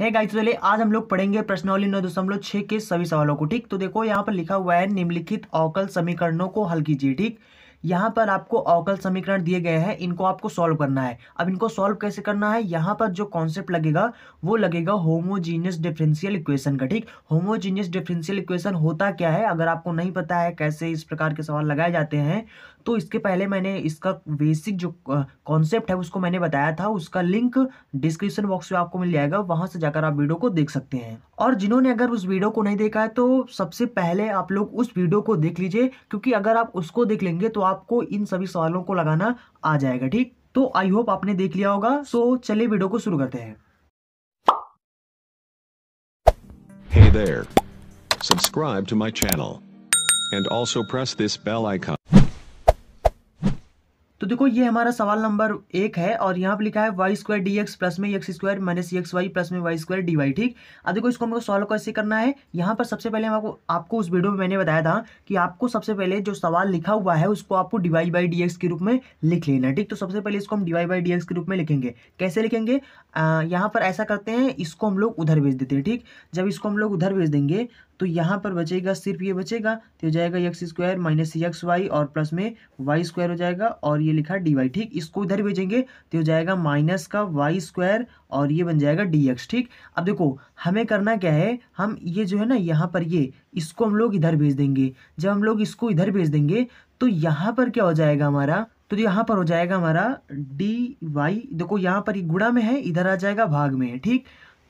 है गाइस तो चलिए आज हम लोग पढ़ेंगे प्रश्नवली नौ दशमलव छः के सभी सवालों को ठीक तो देखो यहाँ पर लिखा हुआ है निम्नलिखित अवकल समीकरणों को हल कीजिए ठीक यहाँ पर आपको अवकल समीकरण दिए गए हैं इनको आपको सॉल्व करना है अब इनको सॉल्व कैसे करना है यहाँ पर जो कॉन्सेप्ट लगेगा वो लगेगा होमोजीनियस डिफरेंशियल इक्वेशन का ठीक होमोजीनियस डिफरेंशियल इक्वेशन होता क्या है अगर आपको नहीं पता है कैसे इस प्रकार के सवाल लगाए जाते हैं तो इसके पहले मैंने इसका बेसिक जो कॉन्सेप्ट है उसको मैंने बताया था उसका लिंक डिस्क्रिप्शन बॉक्स में आपको मिल जाएगा वहां से जाकर आप वीडियो को देख सकते हैं और जिन्होंने अगर उस वीडियो को नहीं देखा है तो सबसे पहले आप लोग उस वीडियो को देख लीजिए क्योंकि अगर आप उसको देख लेंगे तो आपको इन सभी सवालों को लगाना आ जाएगा ठीक तो आई होप आपने देख लिया होगा सो चलिए वीडियो को शुरू करते हैं Hey there. Subscribe to my channel. And also press this bell icon. तो देखो ये हमारा सवाल नंबर एक है और यहाँ पे लिखा है Y square D X plus में x square minus X Y plus में वाई स्क्वायर डी वाई ठीक अब देखो इसको हमको सॉल्व कैसे करना है यहाँ पर सबसे पहले हम आपको आपको उस वीडियो में मैंने बताया था कि आपको सबसे पहले जो सवाल लिखा हुआ है उसको आपको डिवाई बाई डी एक्स के रूप में लिख लेना ठीक तो सबसे पहले इसको हम डिवाई बाई डी एक्स के रूप में लिखेंगे कैसे लिखेंगे यहाँ पर ऐसा करते हैं इसको हम लोग उधर भेज देते हैं ठीक जब इसको हम लोग उधर भेज देंगे तो यहाँ पर बचेगा सिर्फ ये बचेगा तो हो जाएगा x square minus X Y और प्लस में वाई स्क्वायर हो जाएगा और ये लिखा डी वाई ठीक इसको इधर भेजेंगे तो हो जाएगा माइनस का वाई स्क्वायर और ये बन जाएगा डी एक्स ठीक अब देखो हमें करना क्या है हम ये जो है ना यहाँ पर ये इसको हम लोग इधर भेज देंगे जब हम लोग इसको इधर भेज देंगे तो यहाँ पर क्या हो जाएगा हमारा तो यहाँ पर हो जाएगा हमारा डी वाई देखो यहाँ पर गुड़ा में है इधर आ जाएगा भाग में है ठीक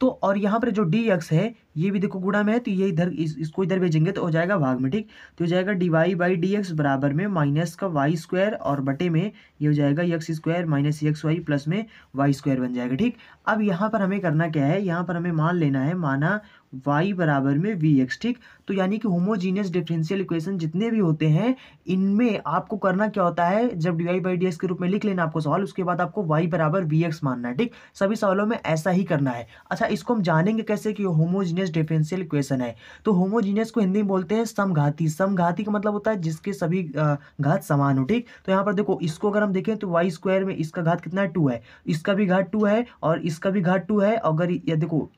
तो और यहाँ पर जो डी एक्स है ये भी देखो गुणा में है तो ये इधर इस, इसको इधर भेजेंगे तो हो जाएगा भाग में ठीक तो हो जाएगा D Y by D x बराबर में माइनस का वाई स्क्वायर और बटे में ये हो जाएगा x square minus X Y plus में वाई स्क्वायर बन जाएगा ठीक अब यहाँ पर हमें करना क्या है यहाँ पर हमें मान लेना है माना y बराबर में वी एक्स ठीक तो यानी कि होमोजीनियस डिफरेंशियल इक्वेशन जितने भी होते हैं इनमें आपको करना क्या होता है जब D Y by D x के रूप में लिख लेना आपको सवाल उसके बाद आपको y बराबर वी एक्स मानना है ठीक सभी सवालों में ऐसा ही करना है अच्छा इसको हम जानेंगे कैसे कि होमोजीनियस डिफरेंशियल इक्वेशन है तो होमोजीनियस को हिंदी में बोलते हैं समघाती समघाती का मतलब होता है जिसके सभी घात समान हो ठीक तो यहाँ पर देखो इसको अगर हम देखें तो वाई स्क्वायर में इसका घात कितना है टू है इसका भी घाट टू है और इसका भी घाट टू है अगर देखो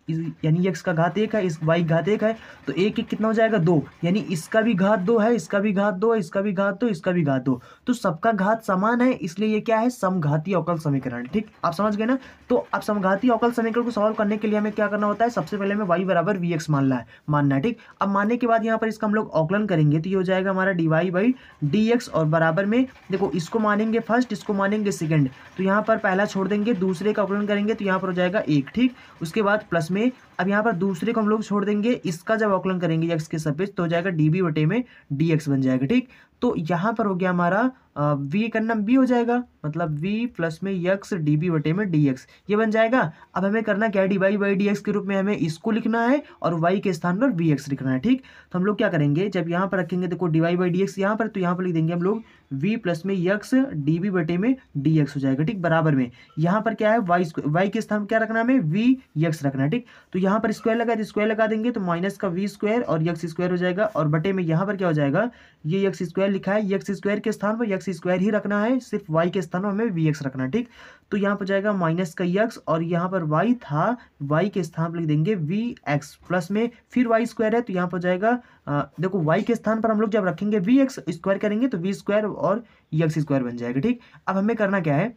यानी एक्स का घात एक है इस वाई घात एक है तो एक एक कितना हो जाएगा दो यानी इसका भी घात दो है इसका भी घात दो है इसका भी घात दो इसका भी घात दो तो सबका घात समान है इसलिए ये क्या है समघाती अवकल समीकरण ठीक आप समझ गए ना तो अब समघाती अवकल समीकरण को सॉल्व करने के लिए हमें क्या करना होता है सबसे पहले हमें वाई बराबर वी एक्स मानना है मानना है ठीक अब मानने के बाद यहाँ पर इसका हम लोग अवकलन करेंगे तो ये हो जाएगा हमारा D Y by D X और बराबर में देखो इसको मानेंगे फर्स्ट इसको मानेंगे सेकेंड तो यहाँ पर पहला छोड़ देंगे दूसरे का अवकलन करेंगे तो यहाँ पर हो जाएगा एक ठीक उसके बाद प्लस में अब यहाँ पर दूसरे को हम लोग छोड़ देंगे इसका जब आकलन करेंगे एक्स के सापेक्ष तो हो जाएगा डी बी वटे में डी एक्स बन जाएगा ठीक तो यहाँ पर हो गया हमारा वी करना बी हो जाएगा मतलब वी प्लस में यक्स डी बी बटे में डी एक्स ये बन जाएगा अब हमें करना क्या है D Y by D x के रूप में हमें इसको लिखना है और वाई के स्थान पर वी एक्स लिखना है ठीक तो हम लोग क्या करेंगे जब यहाँ पर रखेंगे देखो D Y Y D x यहाँ पर तो यहाँ पर लिख देंगे हम लोग वी प्लस में यक्स डी बी बटे में डी एक्स हो जाएगा ठीक बराबर में यहाँ पर क्या है वाई वाई के स्थान पर क्या रखना हमें वी यक्स रखना है ठीक तो यहाँ पर स्क्वायर लगा स्क्वायर लगा देंगे तो माइनस का वी स्क्वायर और यक्स स्क्वायर हो जाएगा और बटे में यहाँ पर क्या हो जाएगा ये एक्स स्क्वायर लिखा है एक्स स्क्वायर के स्थान पर एक्स स्क्वायर ही रखना है सिर्फ वाई के स्थान पर हमें वी एक्स रखना है ठीक तो यहाँ पर जाएगा माइनस का यक्स और यहाँ पर वाई था वाई के स्थान पर लिख देंगे वी एक्स प्लस में फिर वाई स्क्वायर है तो यहाँ पर जाएगा आ, देखो वाई के स्थान पर हम लोग जब रखेंगे वी एक्स स्क्वायर करेंगे तो वी स्क्वायर और यक्स स्क्वायर बन जाएगा ठीक अब हमें करना क्या है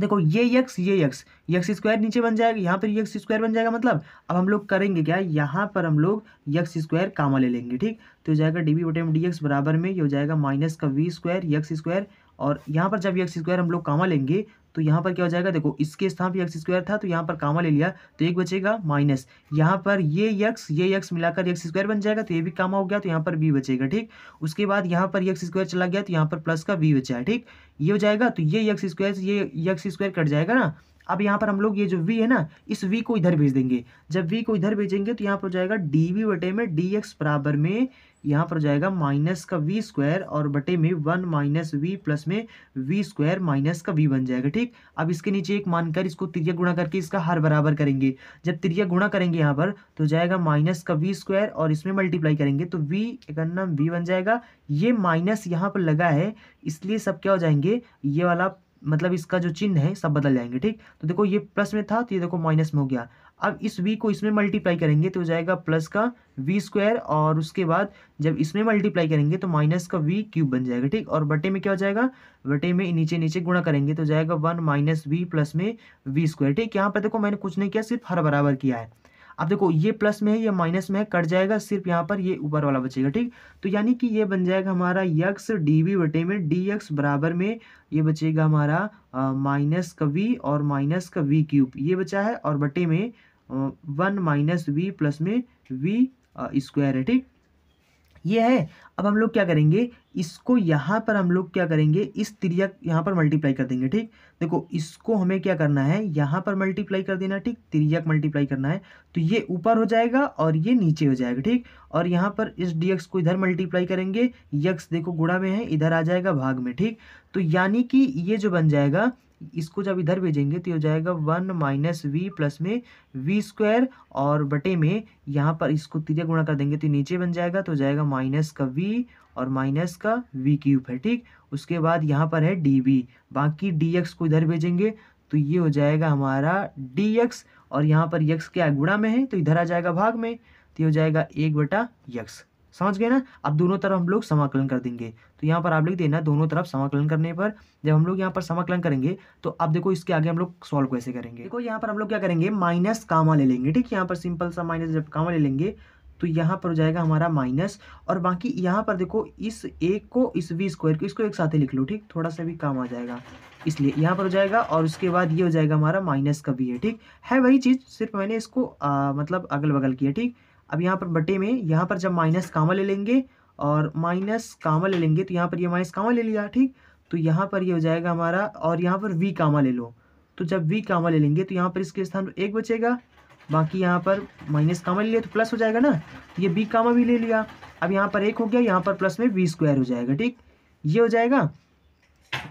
देखो ये यक्स ये यक्स यक्स स्क्वायर नीचे बन जाएगा यहाँ पर यक्स स्क्वायर बन जाएगा मतलब अब हम लोग करेंगे क्या यहाँ पर हम लोग यक्स स्क्वायर कामा ले लेंगे ठीक तो हो जाएगा डी बी बटे डी एक्स बराबर में ये हो जाएगा माइनस का वी स्क्वायर यक्स स्क्वायर और यहाँ पर जब एक्स स्क्वायर हम लोग कामा लेंगे तो यहाँ पर क्या हो जाएगा देखो इसके स्थान पर एक्स स्क्वायर था तो यहाँ पर कामा ले लिया तो एक बचेगा माइनस यहाँ पर ये यक्स ये यक्स मिलाकर यक्स स्क्वायर बन जाएगा तो ये भी कामा हो गया तो यहाँ पर बी बचेगा ठीक उसके बाद यहाँ पर एक्स स्क्वायर चला गया तो यहाँ पर प्लस का बी बचा ठीक ये हो जाएगा तो ये यक्स स्क्वायर ये यक्स स्क्वायर कट जाएगा ना अब यहाँ पर हम लोग ये जो वी है ना इस वी को इधर भेज देंगे जब वी को इधर भेजेंगे तो यहाँ पर हो जाएगा डी वी बटे में डी एक्स बराबर में यहाँ पर हो जाएगा माइनस का वी स्क्वायर और बटे में वन माइनस वी प्लस में वी स्क्वायर माइनस का वी बन जाएगा ठीक अब इसके नीचे एक मानकर इसको त्रिया गुणा करके इसका हर बराबर करेंगे जब त्रिया गुणा करेंगे यहाँ पर तो जाएगा माइनस का वी स्क्वायर और इसमें मल्टीप्लाई करेंगे तो वी करना वी बन जाएगा ये माइनस यहाँ पर लगा है इसलिए सब क्या हो जाएंगे ये वाला मतलब इसका जो चिन्ह है सब बदल जाएंगे ठीक तो देखो ये प्लस में था तो ये देखो माइनस में हो गया अब इस वी को इसमें मल्टीप्लाई करेंगे तो हो जाएगा प्लस का वी स्क्वायर और उसके बाद जब इसमें मल्टीप्लाई करेंगे तो माइनस का वी क्यूब बन जाएगा ठीक और बटे में क्या हो जाएगा बटे में नीचे नीचे गुणा करेंगे तो जाएगा वन माइनस वी प्लस में वी स्क्वायर ठीक यहाँ पर देखो मैंने कुछ नहीं किया सिर्फ हर बराबर किया है अब देखो ये प्लस में है ये माइनस में है कट जाएगा सिर्फ यहाँ पर ये ऊपर वाला बचेगा ठीक तो यानी कि ये बन जाएगा हमारा यक्स डी वी बटे में डी एक्स बराबर में ये बचेगा हमारा माइनस का वी और माइनस का वी क्यूब ये बचा है और बटे में वन माइनस वी प्लस में वी स्क्वायर है ठीक ये है अब हम लोग क्या करेंगे इसको यहाँ पर हम लोग क्या करेंगे इस त्रिया यहाँ पर मल्टीप्लाई कर देंगे ठीक देखो इसको हमें क्या करना है यहाँ पर मल्टीप्लाई कर देना ठीक त्रियक मल्टीप्लाई करना है तो ये ऊपर हो जाएगा और ये नीचे हो जाएगा ठीक और यहाँ पर इस डीएक्स को इधर मल्टीप्लाई करेंगे यक्स देखो गुड़ा में है इधर आ जाएगा भाग में ठीक तो यानी कि ये जो बन जाएगा इसको जब इधर भेजेंगे तो हो जाएगा वन माइनस वी प्लस में वी स्क्वायर और बटे में यहाँ पर इसको तिरक गुणा कर देंगे तो नीचे बन जाएगा तो हो जाएगा माइनस का वी और माइनस का वी क्यूब है ठीक उसके बाद यहाँ पर है डी वी बाकी डी एक्स को इधर भेजेंगे तो ये हो जाएगा हमारा डी एक्स और यहाँ पर यक्स क्या गुणा में है तो इधर आ जाएगा भाग में तो ये हो जाएगा एक बटा यक्स समझ गए ना अब दोनों तरफ हम लोग समाकलन कर देंगे तो यहाँ पर आप लिख देना दोनों तरफ समाकलन करने पर जब हम लोग यहाँ पर समाकलन करेंगे तो अब देखो इसके आगे हम लोग सॉल्व कैसे करेंगे देखो यहाँ पर हम लोग क्या करेंगे माइनस कामा ले लेंगे ठीक है यहाँ पर सिंपल सा माइनस जब कामा ले लेंगे तो यहाँ पर हो जाएगा हमारा माइनस और बाकी यहाँ पर देखो इस एक को इस वी स्क्वायर को इसको एक साथ ही लिख लो ठीक थोड़ा सा भी काम आ जाएगा इसलिए यहाँ पर हो जाएगा और उसके बाद ये हो जाएगा हमारा माइनस का भी है ठीक है वही चीज़ सिर्फ मैंने इसको आ, मतलब अगल बगल किया ठीक अब यहाँ पर बटे में यहाँ पर जब माइनस कामा ले लेंगे और माइनस कामा ले लेंगे तो यहाँ पर ये यह माइनस कामा ले लिया ठीक तो यहाँ पर ये यह हो जाएगा हमारा और यहाँ पर वी कामा ले लो तो जब वी कामा ले लेंगे तो यहाँ पर इसके स्थान पर एक बचेगा बाकी यहाँ पर माइनस कामा ले लिया तो प्लस हो जाएगा ना तो ये बी कामा भी ले लिया अब यहाँ पर एक हो गया यहाँ पर प्लस में वी स्क्वायर हो जाएगा ठीक ये हो जाएगा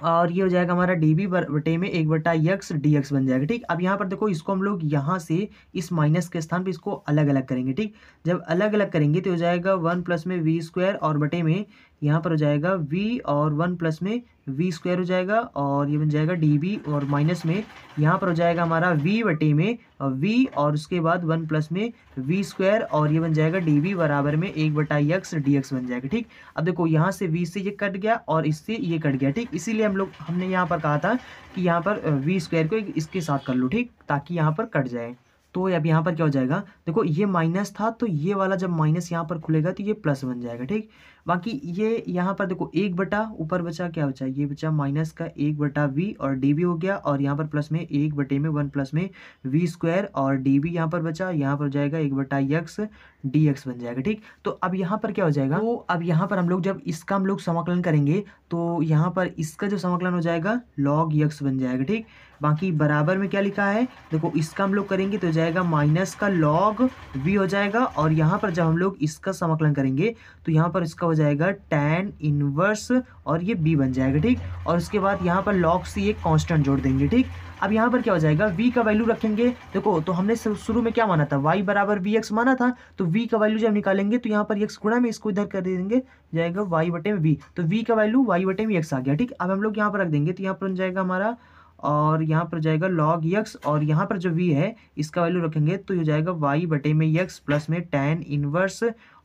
और ये हो जाएगा हमारा डी बी बटे में एक बटा यक्स डी एक्स बन जाएगा ठीक अब यहाँ पर देखो इसको हम लोग यहाँ से इस माइनस के स्थान पे इसको अलग अलग करेंगे ठीक जब अलग अलग करेंगे तो हो जाएगा वन प्लस में वी स्क्वायर और बटे में यहाँ पर हो जाएगा वी और वन प्लस में वी स्क्वायर हो जाएगा और ये बन जाएगा डी बी और माइनस में यहाँ पर हो जाएगा हमारा वी बटे में वी और उसके बाद वन प्लस में वी स्क्वायर और ये बन जाएगा डी बी बराबर में एक बटा यक्स डी एक्स बन जाएगा ठीक अब देखो यहाँ से वी से ये कट गया और इससे ये कट गया ठीक इसीलिए हम लोग हमने यहाँ पर कहा था कि यहाँ पर वी स्क्वायर को इसके साथ कर लो ठीक ताकि यहाँ पर कट जाए तो अब यहाँ पर क्या हो जाएगा देखो ये माइनस था तो ये वाला जब माइनस यहाँ पर खुलेगा तो ये प्लस बन जाएगा ठीक बाकी ये यहाँ पर देखो एक बटा ऊपर बचा क्या बचा ये बचा माइनस का एक बटा वी और डी भी हो गया और यहाँ पर प्लस में एक बटे में वन प्लस में वी स्क्वायर और डी भी यहाँ पर बचा यहाँ पर हो जाएगा एक बटा यक्स डी एक्स बन जाएगा ठीक तो अब यहाँ पर क्या हो जाएगा तो अब यहाँ पर हम लोग जब इसका हम लोग समाकलन करेंगे तो यहाँ पर इसका जो समाकलन हो जाएगा लॉग यक्स बन जाएगा ठीक बाकी बराबर में क्या लिखा है देखो इसका हम लोग करेंगे तो जाएगा माइनस का लॉग वी हो जाएगा और यहाँ पर जब हम लोग इसका समाकलन करेंगे तो यहाँ पर इसका हो जाएगा टेन इनवर्स और ये बी बन जाएगा ठीक और उसके बाद यहाँ पर लॉग सी एक कॉन्स्टेंट जोड़ देंगे ठीक अब यहाँ पर क्या हो जाएगा v का वैल्यू रखेंगे देखो तो हमने शुरू में क्या माना था y बराबर वी एक्स माना था तो v का वैल्यू जब निकालेंगे तो यहाँ पर x गुणा में इसको इधर कर देंगे जाएगा y बटे में वी तो v का वैल्यू y बटे में x आ गया ठीक अब हम लोग यहाँ पर रख देंगे तो यहाँ पर बन जाएगा हमारा और यहाँ पर जाएगा लॉग यक्स और यहाँ पर जो वी है इसका वैल्यू रखेंगे तो ये हो जाएगा वाई बटे में यक्स प्लस में टेन इनवर्स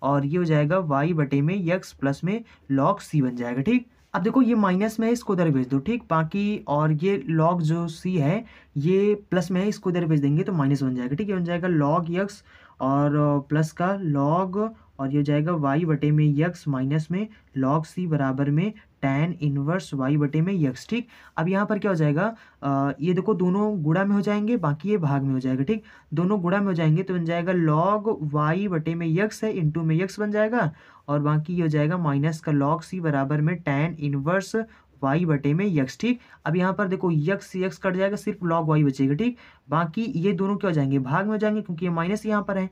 और ये हो जाएगा वाई बटे में यक्स प्लस में लॉग सी बन जाएगा ठीक अब देखो ये माइनस में है इसको उधर भेज दो ठीक बाकी और ये लॉग जो सी है ये प्लस में है इसको उधर भेज देंगे तो माइनस बन जाएगा ठीक है बन जाएगा लॉग यक्स और प्लस का लॉग और ये हो जाएगा वाई बटे में यक्स माइनस में लॉग सी बराबर में टेन इनवर्स वाई बटे में यक्स ठीक अब यहाँ पर क्या हो जाएगा आ, ये देखो दोनों गुड़ा में हो जाएंगे बाकी ये भाग में हो जाएगा ठीक दोनों गुड़ा में हो जाएंगे तो बन जाएगा लॉग वाई बटे में यक्स है इंटू में यक्स बन जाएगा और बाकी ये हो जाएगा माइनस का लॉग सी बराबर में टेन इनवर्स वाई बटे में यक्स ठीक अब यहाँ पर देखो यक्स यक्स कट जाएगा सिर्फ लॉग वाई बचेगा ठीक बाकी ये दोनों क्या हो जाएंगे भाग में हो जाएंगे क्योंकि ये माइनस यहाँ पर है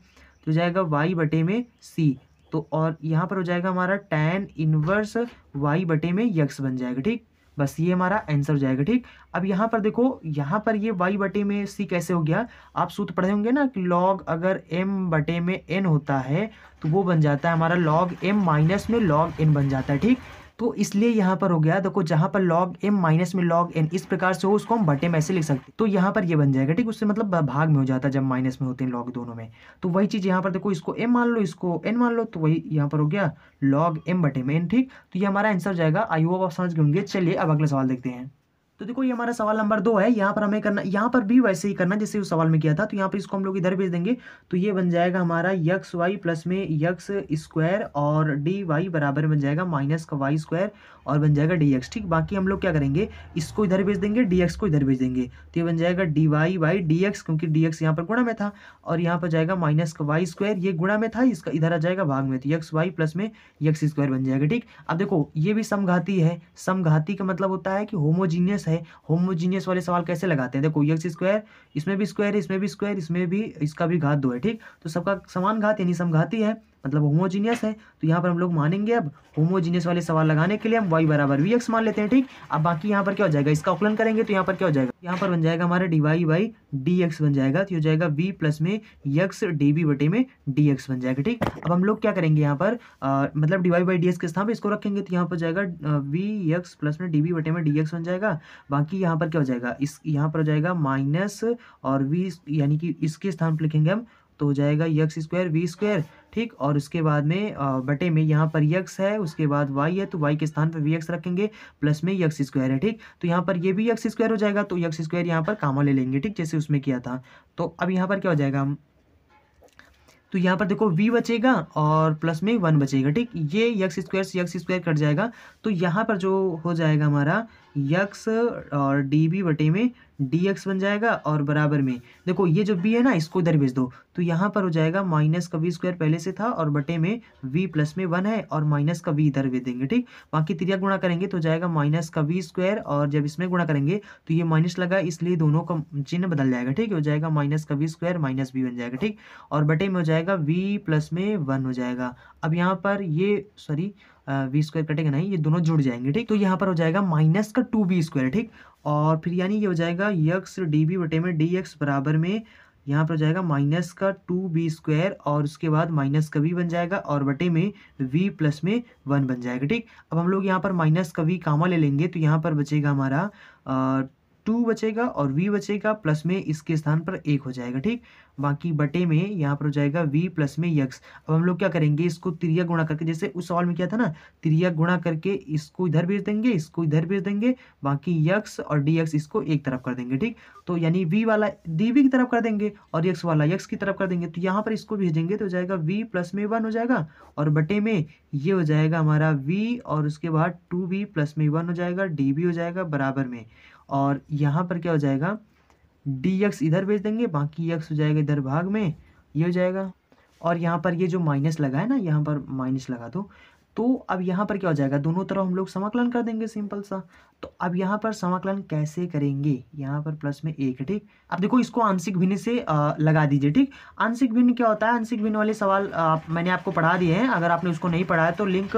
तो जाएगा वाई बटे में सी तो और यहाँ पर हो जाएगा हमारा टेन इनवर्स वाई बटे में यक्स बन जाएगा ठीक बस ये हमारा आंसर हो जाएगा ठीक अब यहाँ पर देखो यहाँ पर ये वाई बटे में सी कैसे हो गया आप सूत्र पढ़े होंगे ना कि लॉग अगर एम बटे में एन होता है तो वो बन जाता है हमारा लॉग एम माइनस में लॉग एन बन जाता है ठीक तो इसलिए यहाँ पर हो गया देखो जहाँ पर लॉग एम माइनस में लॉग एन इस प्रकार से हो उसको हम बटे में ऐसे लिख सकते तो यहाँ पर ये बन जाएगा ठीक उससे मतलब भाग में हो जाता है जब माइनस में होते हैं लॉग दोनों में तो वही चीज़ यहाँ पर देखो इसको एम मान लो इसको एन मान लो तो वही यहाँ पर हो गया लॉग एम बटे में एन ठीक तो ये हमारा आंसर जाएगा आई वो आप समझ गए होंगे चलिए अब अगला सवाल देखते हैं तो देखो ये हमारा सवाल नंबर दो है यहाँ पर हमें करना यहाँ पर भी वैसे ही करना जैसे उस सवाल में किया था तो यहाँ पर इसको हम लोग इधर भेज देंगे तो ये बन जाएगा हमारा यक्स वाई प्लस में यक्स स्क्वायर और डी वाई बराबर बन जाएगा माइनस का वाई स्क्वायर और बन जाएगा डी एक्स ठीक बाकी हम लोग क्या करेंगे इसको इधर भेज देंगे डी एक्स को इधर भेज देंगे तो ये बन जाएगा D Y by D x क्योंकि डी एक्स यहाँ पर गुणा में था और यहाँ पर जाएगा माइनस का वाई स्क्वायर ये गुणा में था इसका इधर आ जाएगा भाग में तो एक्स वाई प्लस में एक्स स्क्वायर बन जाएगा ठीक अब देखो ये भी समघाती है समघाती का मतलब होता है कि होमोजीनियस है होमोजीनियस वाले सवाल कैसे लगाते हैं देखो एक्स स्क्वायर इसमें भी स्क्वायर इसमें भी स्क्वायर इसमें भी इसका भी घात दो है ठीक तो सबका समान घात यानी समघाती है मतलब होमोजीनियस है तो यहाँ पर हम लोग मानेंगे अब होमोजीनियस वाले सवाल लगाने के लिए हम वाई बराबर वी एक्स मान लेते हैं ठीक अब बाकी यहाँ पर क्या हो जाएगा इसका ऑकलन करेंगे तो यहाँ पर क्या हो जाएगा यहाँ पर बन जाएगा हमारा D Y Y D x बन जाएगा तो हो जाएगा वी प्लस में यक्स डी बी बटे में डी एक्स बन जाएगा ठीक अब हम लोग क्या करेंगे यहाँ पर आ, मतलब d Y by D x के स्थान पर इसको रखेंगे तो यहाँ पर जाएगा वी एक्स प्लस में डी बी बटे में डी एक्स बन जाएगा बाकी यहाँ पर क्या हो जाएगा इस यहाँ पर हो जाएगा माइनस और वी यानी कि इसके स्थान पर लिखेंगे हम तो हो जाएगा यक्स स्क्वायर वी स्क्वायर ठीक और उसके बाद में बटे में यहाँ पर यक्स है उसके बाद वाई है तो वाई के स्थान पर वी एक्स रखेंगे प्लस में यक्स स्क्वायर है ठीक तो यहाँ पर ये भी यक्स स्क्वायर हो जाएगा तो यक्स स्क्वायर यहाँ पर कामा ले लेंगे ठीक जैसे उसमें किया था तो अब यहाँ पर क्या हो जाएगा तो यहाँ पर देखो v बचेगा और प्लस में वन बचेगा ठीक ये यक्स स्क्वायर से यक्स स्क्वायर कट जाएगा तो यहाँ पर जो हो जाएगा हमारा यक्स और डी बी बटे में डी एक्स बन जाएगा और बराबर में देखो ये जो बी है ना इसको इधर भेज दो तो यहाँ पर हो जाएगा माइनस का वी स्क्वायर पहले से था और बटे में वी प्लस में वन है और माइनस का वी इधर भेज देंगे ठीक बाकी त्रिया गुणा करेंगे तो जाएगा माइनस का वी स्क्वायर और जब इसमें गुणा करेंगे तो ये माइनस लगा इसलिए दोनों का चिन्ह बदल जाएगा ठीक हो जाएगा माइनस का वी स्क्वायर माइनस वी बन जाएगा ठीक और बटे में हो जाएगा वी प्लस में वन हो जाएगा अब यहाँ पर ये सॉरी वी स्क्वायर कटेगा नहीं ये दोनों जुड़ जाएंगे ठीक तो यहाँ पर हो जाएगा माइनस का टू वी स्क्वायर ठीक और फिर यानी ये हो जाएगा यक्स डी बी बटे में डी एक्स बराबर में यहाँ पर हो जाएगा माइनस का टू बी स्क्वायर और उसके बाद माइनस का वी बन जाएगा और बटे में वी प्लस में वन बन जाएगा ठीक अब हम लोग यहाँ पर माइनस का वी कामा ले लेंगे तो यहाँ पर बचेगा हमारा टू बचेगा और वी बचेगा प्लस में इसके स्थान पर एक हो जाएगा ठीक बाकी बटे में यहाँ पर हो जाएगा वी प्लस में यक्स अब हम लोग क्या करेंगे इसको त्रिया गुणा करके जैसे उस सवाल में क्या था ना त्रिया गुणा करके इसको इधर भेज देंगे इसको इधर भेज देंगे बाकी यक्स और डी इसको एक तरफ कर देंगे ठीक तो यानी वी वाला डी वी की तरफ कर देंगे और यक्स वाला यक्स की तरफ कर देंगे तो यहाँ पर इसको भेजेंगे तो हो जाएगा वी प्लस में वन हो जाएगा और बटे में ये हो जाएगा हमारा वी और उसके बाद टू वी प्लस में वन हो जाएगा डी हो जाएगा बराबर में और यहाँ पर क्या हो जाएगा डी एक्स इधर भेज देंगे बाकी एक्स हो जाएगा इधर भाग में ये हो जाएगा और यहाँ पर ये जो माइनस लगा है ना यहाँ पर माइनस लगा दो तो अब यहाँ पर क्या हो जाएगा दोनों तरफ हम लोग समाकलन कर देंगे सिंपल सा तो अब यहाँ पर समाकलन कैसे करेंगे यहाँ पर प्लस में एक ठीक अब देखो इसको आंशिक भिन्न से आ, लगा दीजिए ठीक आंशिक भिन्न क्या होता है आंशिक भिन्न वाले सवाल आप मैंने आपको पढ़ा दिए हैं अगर आपने उसको नहीं पढ़ा है तो लिंक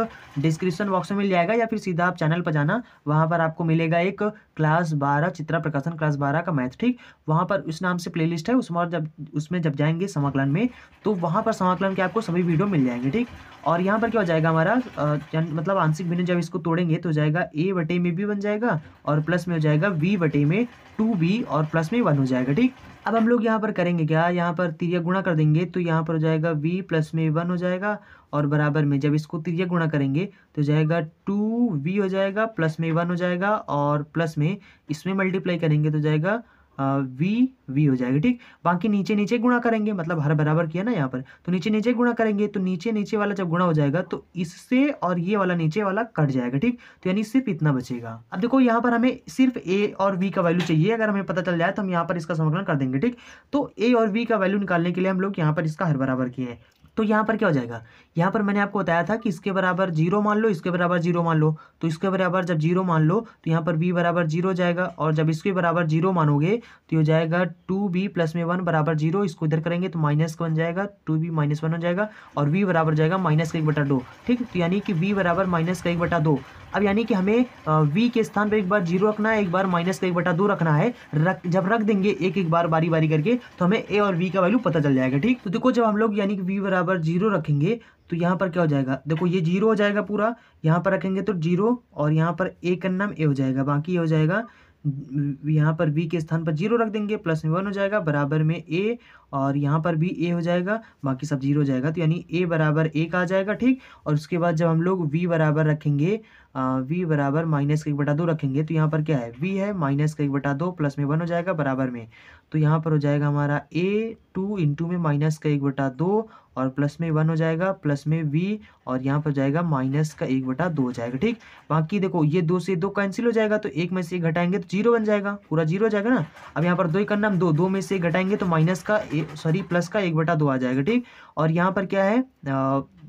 डिस्क्रिप्शन बॉक्स में मिल जाएगा या फिर सीधा आप चैनल पर जाना वहाँ पर आपको मिलेगा एक क्लास बारह चित्रा प्रकाशन क्लास बारह का मैथ ठीक वहाँ पर उस नाम से प्ले है उसमें जब उसमें जब जाएंगे समाकलन में तो वहाँ पर समाकलन के आपको सभी वीडियो मिल जाएंगे ठीक और यहाँ पर क्या हो जाएगा हमारा मतलब आंशिक भिन्न जब इसको तोड़ेंगे तो हो जाएगा ए बटे में भी बन जाएगा और प्लस में हो जाएगा वी बटे में टू बी और प्लस में वन हो जाएगा ठीक अब हम लोग यहाँ पर करेंगे क्या यहाँ पर तिरिया गुणा कर देंगे तो यहाँ पर हो जाएगा वी प्लस में वन हो जाएगा और बराबर में जब इसको तिरिया गुणा करेंगे तो जाएगा टू वी हो जाएगा प्लस में वन हो जाएगा और प्लस में इसमें मल्टीप्लाई करेंगे तो जाएगा वी वी हो जाएगा ठीक बाकी नीचे नीचे गुणा करेंगे मतलब हर बराबर किया ना यहाँ पर तो नीचे नीचे गुणा करेंगे तो नीचे नीचे वाला जब गुणा हो जाएगा तो इससे और ये वाला नीचे वाला कट जाएगा ठीक तो यानी सिर्फ इतना बचेगा अब देखो यहाँ पर हमें सिर्फ ए और वी का वैल्यू चाहिए अगर हमें पता चल जाए तो हम यहाँ पर इसका समाकलन कर देंगे ठीक तो ए और वी का वैल्यू निकालने के लिए हम लोग यहाँ पर इसका हर बराबर किए हैं तो यहाँ पर क्या हो जाएगा यहाँ पर मैंने आपको बताया था कि इसके बराबर जीरो मान लो इसके बराबर जीरो मान लो तो इसके बराबर जब जीरो मान लो तो यहाँ पर बी बराबर जीरो जाएगा और जब इसके बराबर जीरो मानोगे तो ये जाएगा टू बी प्लस में वन बराबर जीरो इसको इधर करेंगे तो माइनस बन जाएगा टू बी माइनस वन हो जाएगा और बी बराबर जाएगा माइनस का एक बटा दो ठीक तो यानी कि बी बराबर माइनस का एक बटा दो अब यानी कि हमें वी के स्थान पर एक बार जीरो रखना है एक बार माइनस का एक बटा दो रखना है रख जब रख देंगे एक एक बार बारी बारी करके तो हमें ए और वी का वैल्यू पता चल जाएगा ठीक तो देखो जब हम लोग यानी कि वी बराबर जीरो रखेंगे तो यहाँ पर क्या हो जाएगा देखो ये जीरो हो जाएगा पूरा यहाँ पर रखेंगे तो जीरो और यहाँ पर ए का नाम ए हो जाएगा बाकी ये हो जाएगा यहाँ पर वी के स्थान पर जीरो रख देंगे प्लस में वन हो जाएगा बराबर में ए और यहाँ पर भी ए हो जाएगा बाकी सब जीरो हो जाएगा तो यानी ए बराबर एक आ जाएगा ठीक और उसके बाद जब हम लोग वी बराबर रखेंगे वी बराबर माइनस का एक बटा दो रखेंगे तो यहाँ पर क्या है वी है माइनस का एक बटा दो प्लस में वन हो जाएगा बराबर में तो यहाँ पर हो जाएगा हमारा ए टू इंटू में माइनस का एक बटा दो और प्लस में वन हो जाएगा प्लस में वी और यहाँ पर जाएगा माइनस का एक बटा दो हो जाएगा ठीक बाकी देखो ये दो से दो कैंसिल हो जाएगा तो एक में से घटाएंगे तो जीरो बन जाएगा पूरा जीरो हो जाएगा ना अब यहाँ पर दो ही करना हम दो दो में से घटाएंगे तो माइनस का सॉरी प्लस का एक बटा दो आ जाएगा ठीक और यहाँ पर क्या है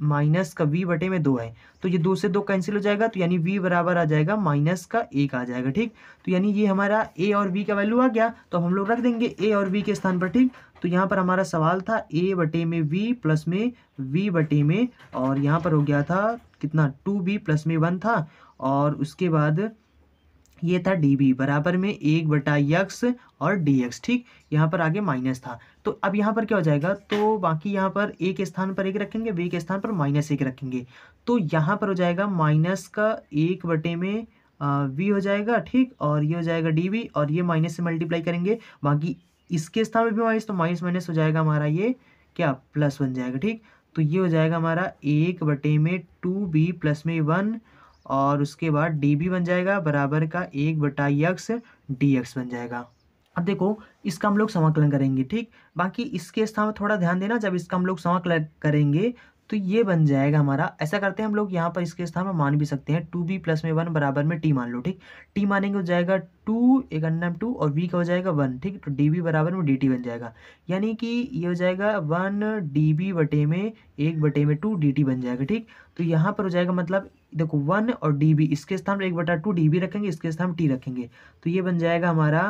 माइनस का वी बटे में दो है तो ये दो से दो कैंसिल हो जाएगा तो यानी वी बराबर आ जाएगा माइनस का एक आ जाएगा ठीक तो यानी ये हमारा ए और बी का वैल्यू आ गया तो हम लोग रख देंगे ए और बी के स्थान पर ठीक तो यहाँ पर हमारा सवाल था ए बटे में वी प्लस में वी बटे में और यहाँ पर हो गया था कितना टू बी प्लस में वन था और उसके बाद ये था डी बी बराबर में एक बटा यक्स और डी एक्स ठीक यहाँ पर आगे माइनस था तो अब यहाँ पर क्या हो जाएगा तो बाकी यहाँ पर एक स्थान पर एक रखेंगे बी के स्थान पर माइनस एक रखेंगे तो यहाँ पर हो जाएगा माइनस का एक बटे में वी हो जाएगा ठीक और ये हो जाएगा डी बी और ये माइनस से मल्टीप्लाई करेंगे बाकी इसके स्थान पर भी माइनस तो माइनस माइनस हो जाएगा हमारा ये क्या प्लस बन जाएगा ठीक तो ये हो जाएगा हमारा एक बटे में टू बी प्लस में वन और उसके बाद डी भी बन जाएगा बराबर का एक बटा यक्स डी एक्स बन जाएगा अब देखो इसका हम लोग समाकलन करेंगे ठीक बाकी इसके स्थान पर थोड़ा ध्यान देना जब इसका हम लोग समाकलन करेंगे तो ये बन जाएगा हमारा ऐसा करते हैं हम लोग यहाँ पर इसके स्थान में मान भी सकते हैं टू बी प्लस में वन बराबर में टी मान लो ठीक टी मानेंगे हो जाएगा टू एक अन्नम टू और वी का हो जाएगा वन ठीक तो डी बी बराबर में डी टी बन जाएगा यानी कि ये हो जाएगा वन डी बी बटे में एक बटे में टू डी टी बन जाएगा ठीक तो यहाँ पर हो जाएगा मतलब देखो वन और डी बी इसके स्थान पर एक बटा टू डी बी रखेंगे इसके स्थान टी रखेंगे तो ये बन जाएगा हमारा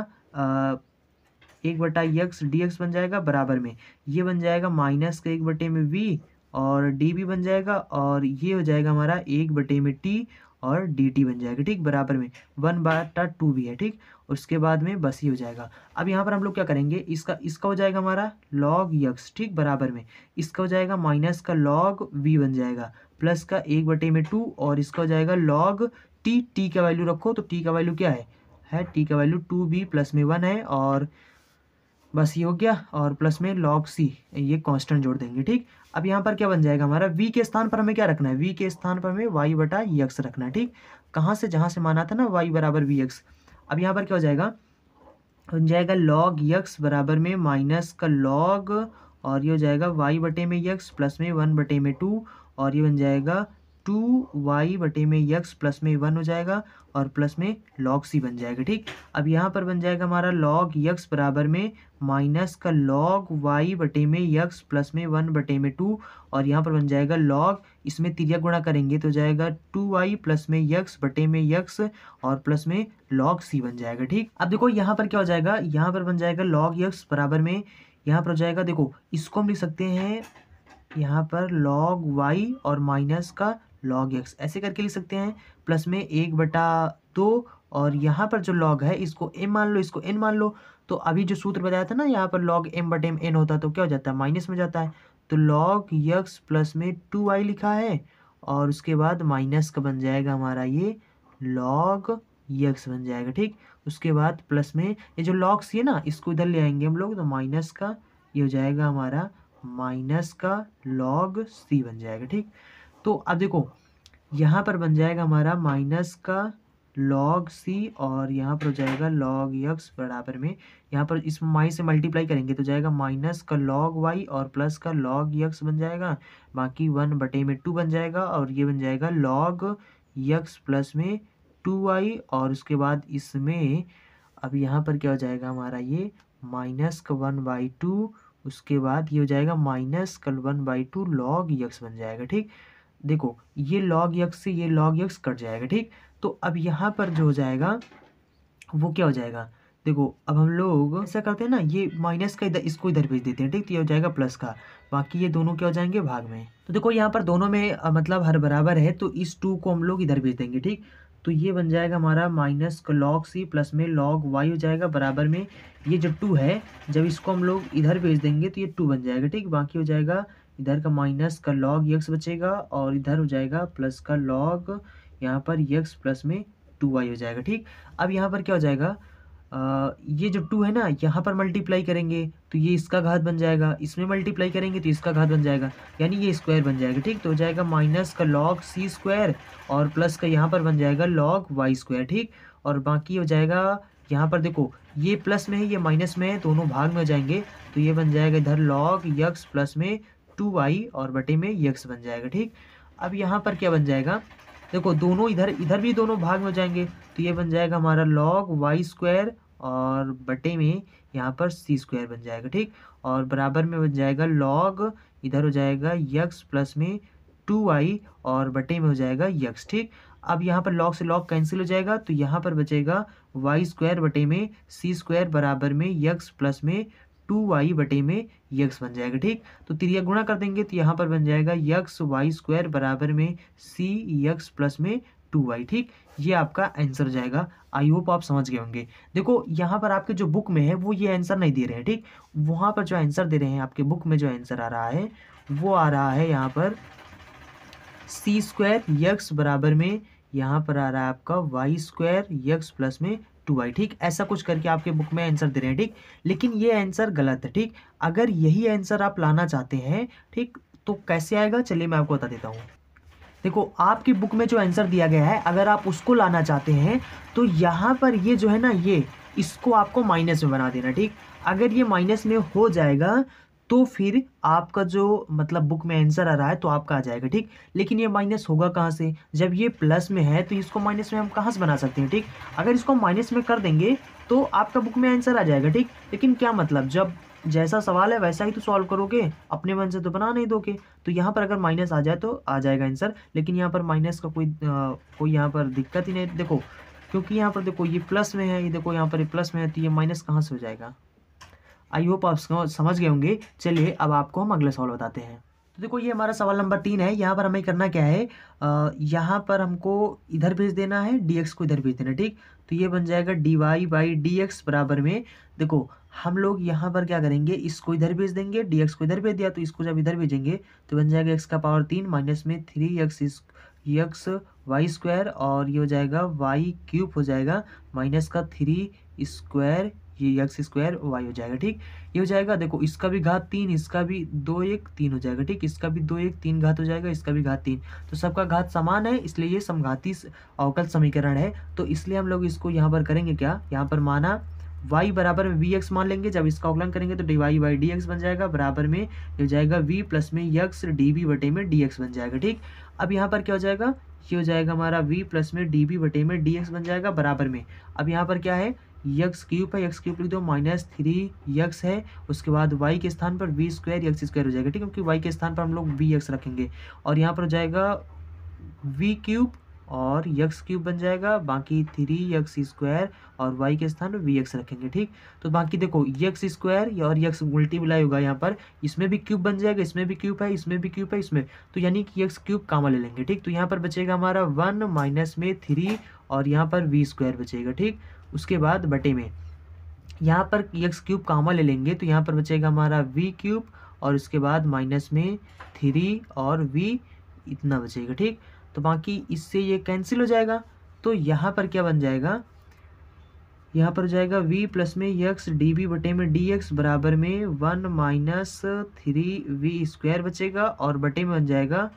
एक बटा यक्स डी एक्स बन जाएगा बराबर में ये बन जाएगा माइनस का एक बटे में वी और डी भी बन जाएगा और ये हो जाएगा हमारा एक बटे में टी और डी टी बन जाएगा ठीक बराबर में वन बाटा टू भी है ठीक उसके बाद में बस ही हो जाएगा अब यहाँ पर हम लोग क्या करेंगे इसका इसका हो जाएगा हमारा लॉग यक्स ठीक बराबर में इसका हो जाएगा माइनस का लॉग वी बन जाएगा प्लस का एक बटे में टू और इसका हो जाएगा लॉग टी टी का वैल्यू रखो तो टी का वैल्यू क्या है है टी का वैल्यू टू बी प्लस में वन है और बस ये हो गया और प्लस में लॉग सी ये कांस्टेंट जोड़ देंगे ठीक अब यहाँ पर क्या बन जाएगा हमारा वी के स्थान पर हमें क्या रखना है वी के स्थान पर हमें वाई बटा यक्स रखना है ठीक कहाँ से जहाँ से माना था ना वाई बराबर वी एक्स अब यहाँ पर क्या हो जाएगा बन जाएगा लॉग यक्स बराबर में माइनस का लॉग और ये हो जाएगा वाई बटे में यक्स प्लस में वन बटे में टू और ये बन जाएगा टू वाई बटे में यक्स प्लस में वन हो जाएगा और प्लस में लॉग सी बन जाएगा ठीक अब यहाँ पर बन जाएगा हमारा लॉग यक्स बराबर में माइनस का लॉग वाई बटे में यक्स प्लस में वन बटे में टू और यहाँ पर बन जाएगा लॉग इसमें तिरिया गुणा करेंगे तो जाएगा टू वाई प्लस में यक्स बटे में यक्स और प्लस में लॉग सी बन जाएगा ठीक अब देखो यहाँ पर क्या हो जाएगा यहाँ पर बन जाएगा लॉग यक्स बराबर में यहाँ पर हो जाएगा देखो इसको हम लिख सकते हैं यहाँ पर लॉग वाई और माइनस का लॉग एक्स ऐसे करके लिख सकते हैं प्लस में एक बटा दो और यहाँ पर जो लॉग है इसको एम मान लो इसको एन मान लो तो अभी जो सूत्र बताया था ना यहाँ पर लॉग एम बट एम एन होता है तो क्या हो जाता है माइनस में जाता है तो लॉग यक्स प्लस में टू वाई लिखा है और उसके बाद माइनस का बन जाएगा हमारा ये लॉग यक्स बन जाएगा ठीक उसके बाद प्लस में ये जो लॉग्स ये ना इसको इधर ले आएंगे हम लोग तो माइनस का ये हो जाएगा हमारा माइनस का लॉग सी बन जाएगा ठीक तो अब देखो यहाँ पर बन जाएगा हमारा माइनस का लॉग सी और यहाँ पर हो जाएगा लॉग यक्स बराबर में यहाँ पर इस माई से मल्टीप्लाई करेंगे तो जाएगा माइनस का लॉग वाई और प्लस का लॉग यक्स बन जाएगा बाकी वन बटे में टू बन जाएगा और ये बन जाएगा लॉग यक्स प्लस में टू वाई और उसके बाद इसमें अब यहाँ पर क्या हो जाएगा हमारा ये माइनस का वन बाई टू उसके बाद ये हो जाएगा माइनस का one by two log x बन जाएगा ठीक देखो ये लॉग यक्स से ये लॉग यक्स कट जाएगा ठीक तो अब यहाँ पर जो हो जाएगा वो क्या हो जाएगा देखो अब हम लोग ऐसा करते हैं ना ये माइनस का इधर इसको इधर भेज देते हैं ठीक तो ये हो जाएगा प्लस का बाकी ये दोनों क्या हो जाएंगे भाग में तो देखो यहाँ पर दोनों में मतलब हर बराबर है तो इस टू को हम लोग इधर भेज देंगे ठीक तो ये बन जाएगा हमारा माइनस लॉग सी प्लस में लॉग वाई हो जाएगा बराबर में ये जो टू है जब इसको हम लोग इधर भेज देंगे तो ये टू बन जाएगा ठीक बाकी हो जाएगा इधर का माइनस का लॉग यक्स बचेगा और इधर हो जाएगा प्लस का लॉग यहाँ पर यक्स प्लस में टू वाई हो जाएगा ठीक अब यहाँ पर क्या हो जाएगा आ, ये जो टू है ना यहाँ पर मल्टीप्लाई करेंगे तो ये इसका घात बन जाएगा इसमें मल्टीप्लाई करेंगे तो इसका घात बन जाएगा यानी ये स्क्वायर बन जाएगा ठीक तो हो जाएगा माइनस का लॉग सी स्क्वायर और प्लस का यहाँ पर बन जाएगा लॉग वाई स्क्वायर ठीक और बाकी हो जाएगा यहाँ पर देखो ये प्लस में है ये माइनस में है दोनों भाग में हो जाएंगे तो ये बन जाएगा इधर लॉग यक्स प्लस में टू वाई और बटे में यक्स बन जाएगा ठीक अब यहाँ पर क्या बन जाएगा देखो दोनों इधर इधर भी दोनों भाग में हो जाएंगे तो ये बन जाएगा हमारा लॉग वाई स्क्वायर और बटे में यहाँ पर सी स्क्वायर बन जाएगा ठीक और बराबर में बन जाएगा लॉग इधर हो जाएगा यक्स प्लस में टू वाई और बटे में हो जाएगा यक्स ठीक अब यहाँ पर लॉग से लॉग कैंसिल हो जाएगा तो यहाँ पर बचेगा वाई स्क्वायर बटे में सी स्क्वायर बराबर में यक्स प्लस में टू वाई बटे में यक्स बन जाएगा ठीक तो त्रिया गुणा कर देंगे तो यहाँ पर बन जाएगा यक्स वाई स्क्वायर बराबर में सी यक्स प्लस में टू वाई ठीक ये आपका आंसर हो जाएगा आई होप आप समझ गए होंगे देखो यहाँ पर आपके जो बुक में है वो ये आंसर नहीं दे रहे हैं ठीक वहाँ पर जो आंसर दे रहे हैं आपके बुक में जो आंसर आ रहा है वो आ रहा है यहाँ पर सी स्क्वायर यक्स बराबर में यहाँ पर आ रहा है आपका वाई स्क्वायर यक्स प्लस में टू वाई ठीक ऐसा कुछ करके आपके बुक में आंसर दे रहे हैं ठीक लेकिन ये आंसर गलत है ठीक अगर यही आंसर आप लाना चाहते हैं ठीक तो कैसे आएगा चलिए मैं आपको बता देता हूँ देखो आपकी बुक में जो आंसर दिया गया है अगर आप उसको लाना चाहते हैं तो यहाँ पर ये जो है ना ये इसको आपको माइनस में बना देना ठीक अगर ये माइनस में हो जाएगा तो फिर आपका जो मतलब बुक में आंसर आ रहा है तो आपका आ जाएगा ठीक लेकिन ये माइनस होगा कहाँ से जब ये प्लस में है तो इसको माइनस में हम कहाँ से बना सकते हैं ठीक अगर इसको माइनस में कर देंगे तो आपका बुक में आंसर आ जाएगा ठीक लेकिन क्या मतलब जब जैसा सवाल है वैसा ही तो सॉल्व करोगे अपने मन से तो बना नहीं दोगे तो यहाँ पर अगर माइनस आ जाए तो आ जाएगा आंसर लेकिन यहाँ पर माइनस का कोई आ, कोई यहाँ पर दिक्कत ही नहीं देखो क्योंकि यहाँ पर देखो ये प्लस में है ये देखो यहाँ पर ये प्लस में है तो ये माइनस कहाँ से हो जाएगा आई होप आप समझ गए होंगे चलिए अब आपको हम अगला सवाल बताते हैं तो देखो ये हमारा सवाल नंबर तीन है यहाँ पर हमें करना क्या है यहाँ पर हमको इधर भेज देना है डी एक्स को इधर भेज देना ठीक तो ये बन जाएगा D Y by D x बराबर में देखो हम लोग यहाँ पर क्या करेंगे इसको इधर भेज देंगे डी एक्स को इधर भेज दिया तो इसको जब इधर भेजेंगे तो बन जाएगा एक्स का पावर तीन माइनस में three x x y square और ये हो जाएगा वाई क्यूब हो जाएगा माइनस का थ्री स्क्वायर ये एक्स स्क्वायर वाई हो जाएगा ठीक ये हो जाएगा देखो इसका भी घात तीन इसका भी दो एक तीन हो जाएगा ठीक इसका भी दो एक तीन घात हो जाएगा इसका भी घात तीन तो सबका घात समान है इसलिए ये समघाती अवकल समीकरण है तो इसलिए हम लोग इसको यहाँ पर करेंगे क्या यहाँ पर माना y बराबर में वी एक्स मान लेंगे जब इसका अवकलन करेंगे तो d Y Y D x बन जाएगा बराबर में हो जाएगा v प्लस में यक्स डी बी बटे में डी एक्स बन जाएगा ठीक अब यहाँ पर क्या हो जाएगा ये हो जाएगा हमारा v प्लस में डी बी बटे में डी एक्स बन जाएगा बराबर में अब यहाँ पर क्या है यक्स क्यूब है यक्स क्यूब लिख दो माइनस थ्री यक्स है उसके बाद वाई के स्थान पर वी स्क्वायर यक्स स्क्वायर हो जाएगा ठीक है क्योंकि वाई के स्थान पर हम लोग वी यक्स रखेंगे और यहाँ पर हो जाएगा वी क्यूब और यक्स क्यूब बन जाएगा बाकी थ्री यक्स स्क्वायर और वाई के स्थान पर वी एक्स रखेंगे ठीक तो बाकी देखो यक्स स्क्वायर और यक्स मल्टीप्लाई होगा यहाँ पर इसमें भी क्यूब बन जाएगा इसमें भी क्यूब है इसमें भी क्यूब है इसमें तो यानी कि यक्स क्यूब कामा ले लेंगे ठीक तो यहाँ पर बचेगा हमारा वन माइनस में थ्री और यहाँ पर वी स्क्वायर बचेगा ठीक उसके बाद बटे में यहाँ पर एक्स क्यूब कामा ले लेंगे तो यहाँ पर बचेगा हमारा वी क्यूब और उसके बाद माइनस में थ्री और वी इतना बचेगा ठीक तो बाकी इससे ये कैंसिल हो जाएगा तो यहाँ पर क्या बन जाएगा यहाँ पर जाएगा v प्लस में यक्स डी बी बटे में डी एक्स बराबर में one minus three v square बचेगा और बटे में बन जाएगा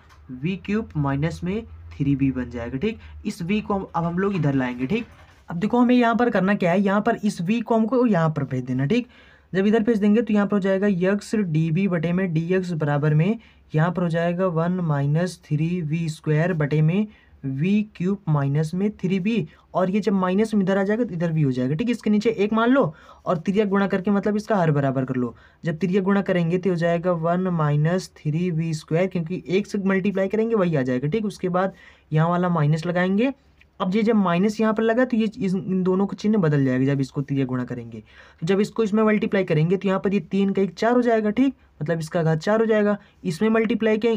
v क्यूब माइनस में थ्री बी बन जाएगा ठीक इस v को अब हम लोग इधर लाएंगे ठीक अब देखो हमें यहाँ पर करना क्या है यहाँ पर इस वी को को यहाँ पर भेज देना ठीक जब इधर भेज देंगे तो यहाँ पर हो जाएगा यक्स डी बी बटे में डी एक्स बराबर में यहाँ पर हो जाएगा one minus three v square बटे में वी क्यूब माइनस में थ्री बी और ये जब माइनस में इधर आ जाएगा तो इधर भी हो जाएगा ठीक है इसके नीचे एक मान लो और त्रिया गुणा करके मतलब इसका हर बराबर कर लो जब त्रिया गुणा करेंगे तो हो जाएगा one minus three v square क्योंकि एक से मल्टीप्लाई करेंगे वही आ जाएगा ठीक उसके बाद यहाँ वाला माइनस लगाएंगे अब ये जब माइनस यहाँ पर लगा तो ये इन दोनों का चिन्ह बदल जाएगा जब इसको तीन गुणा करेंगे तो जब इसको इसमें मल्टीप्लाई करेंगे तो यहाँ पर ये तीन का एक चार हो जाएगा ठीक मतलब इसका घात चार हो जाएगा इसमें मल्टीप्लाई के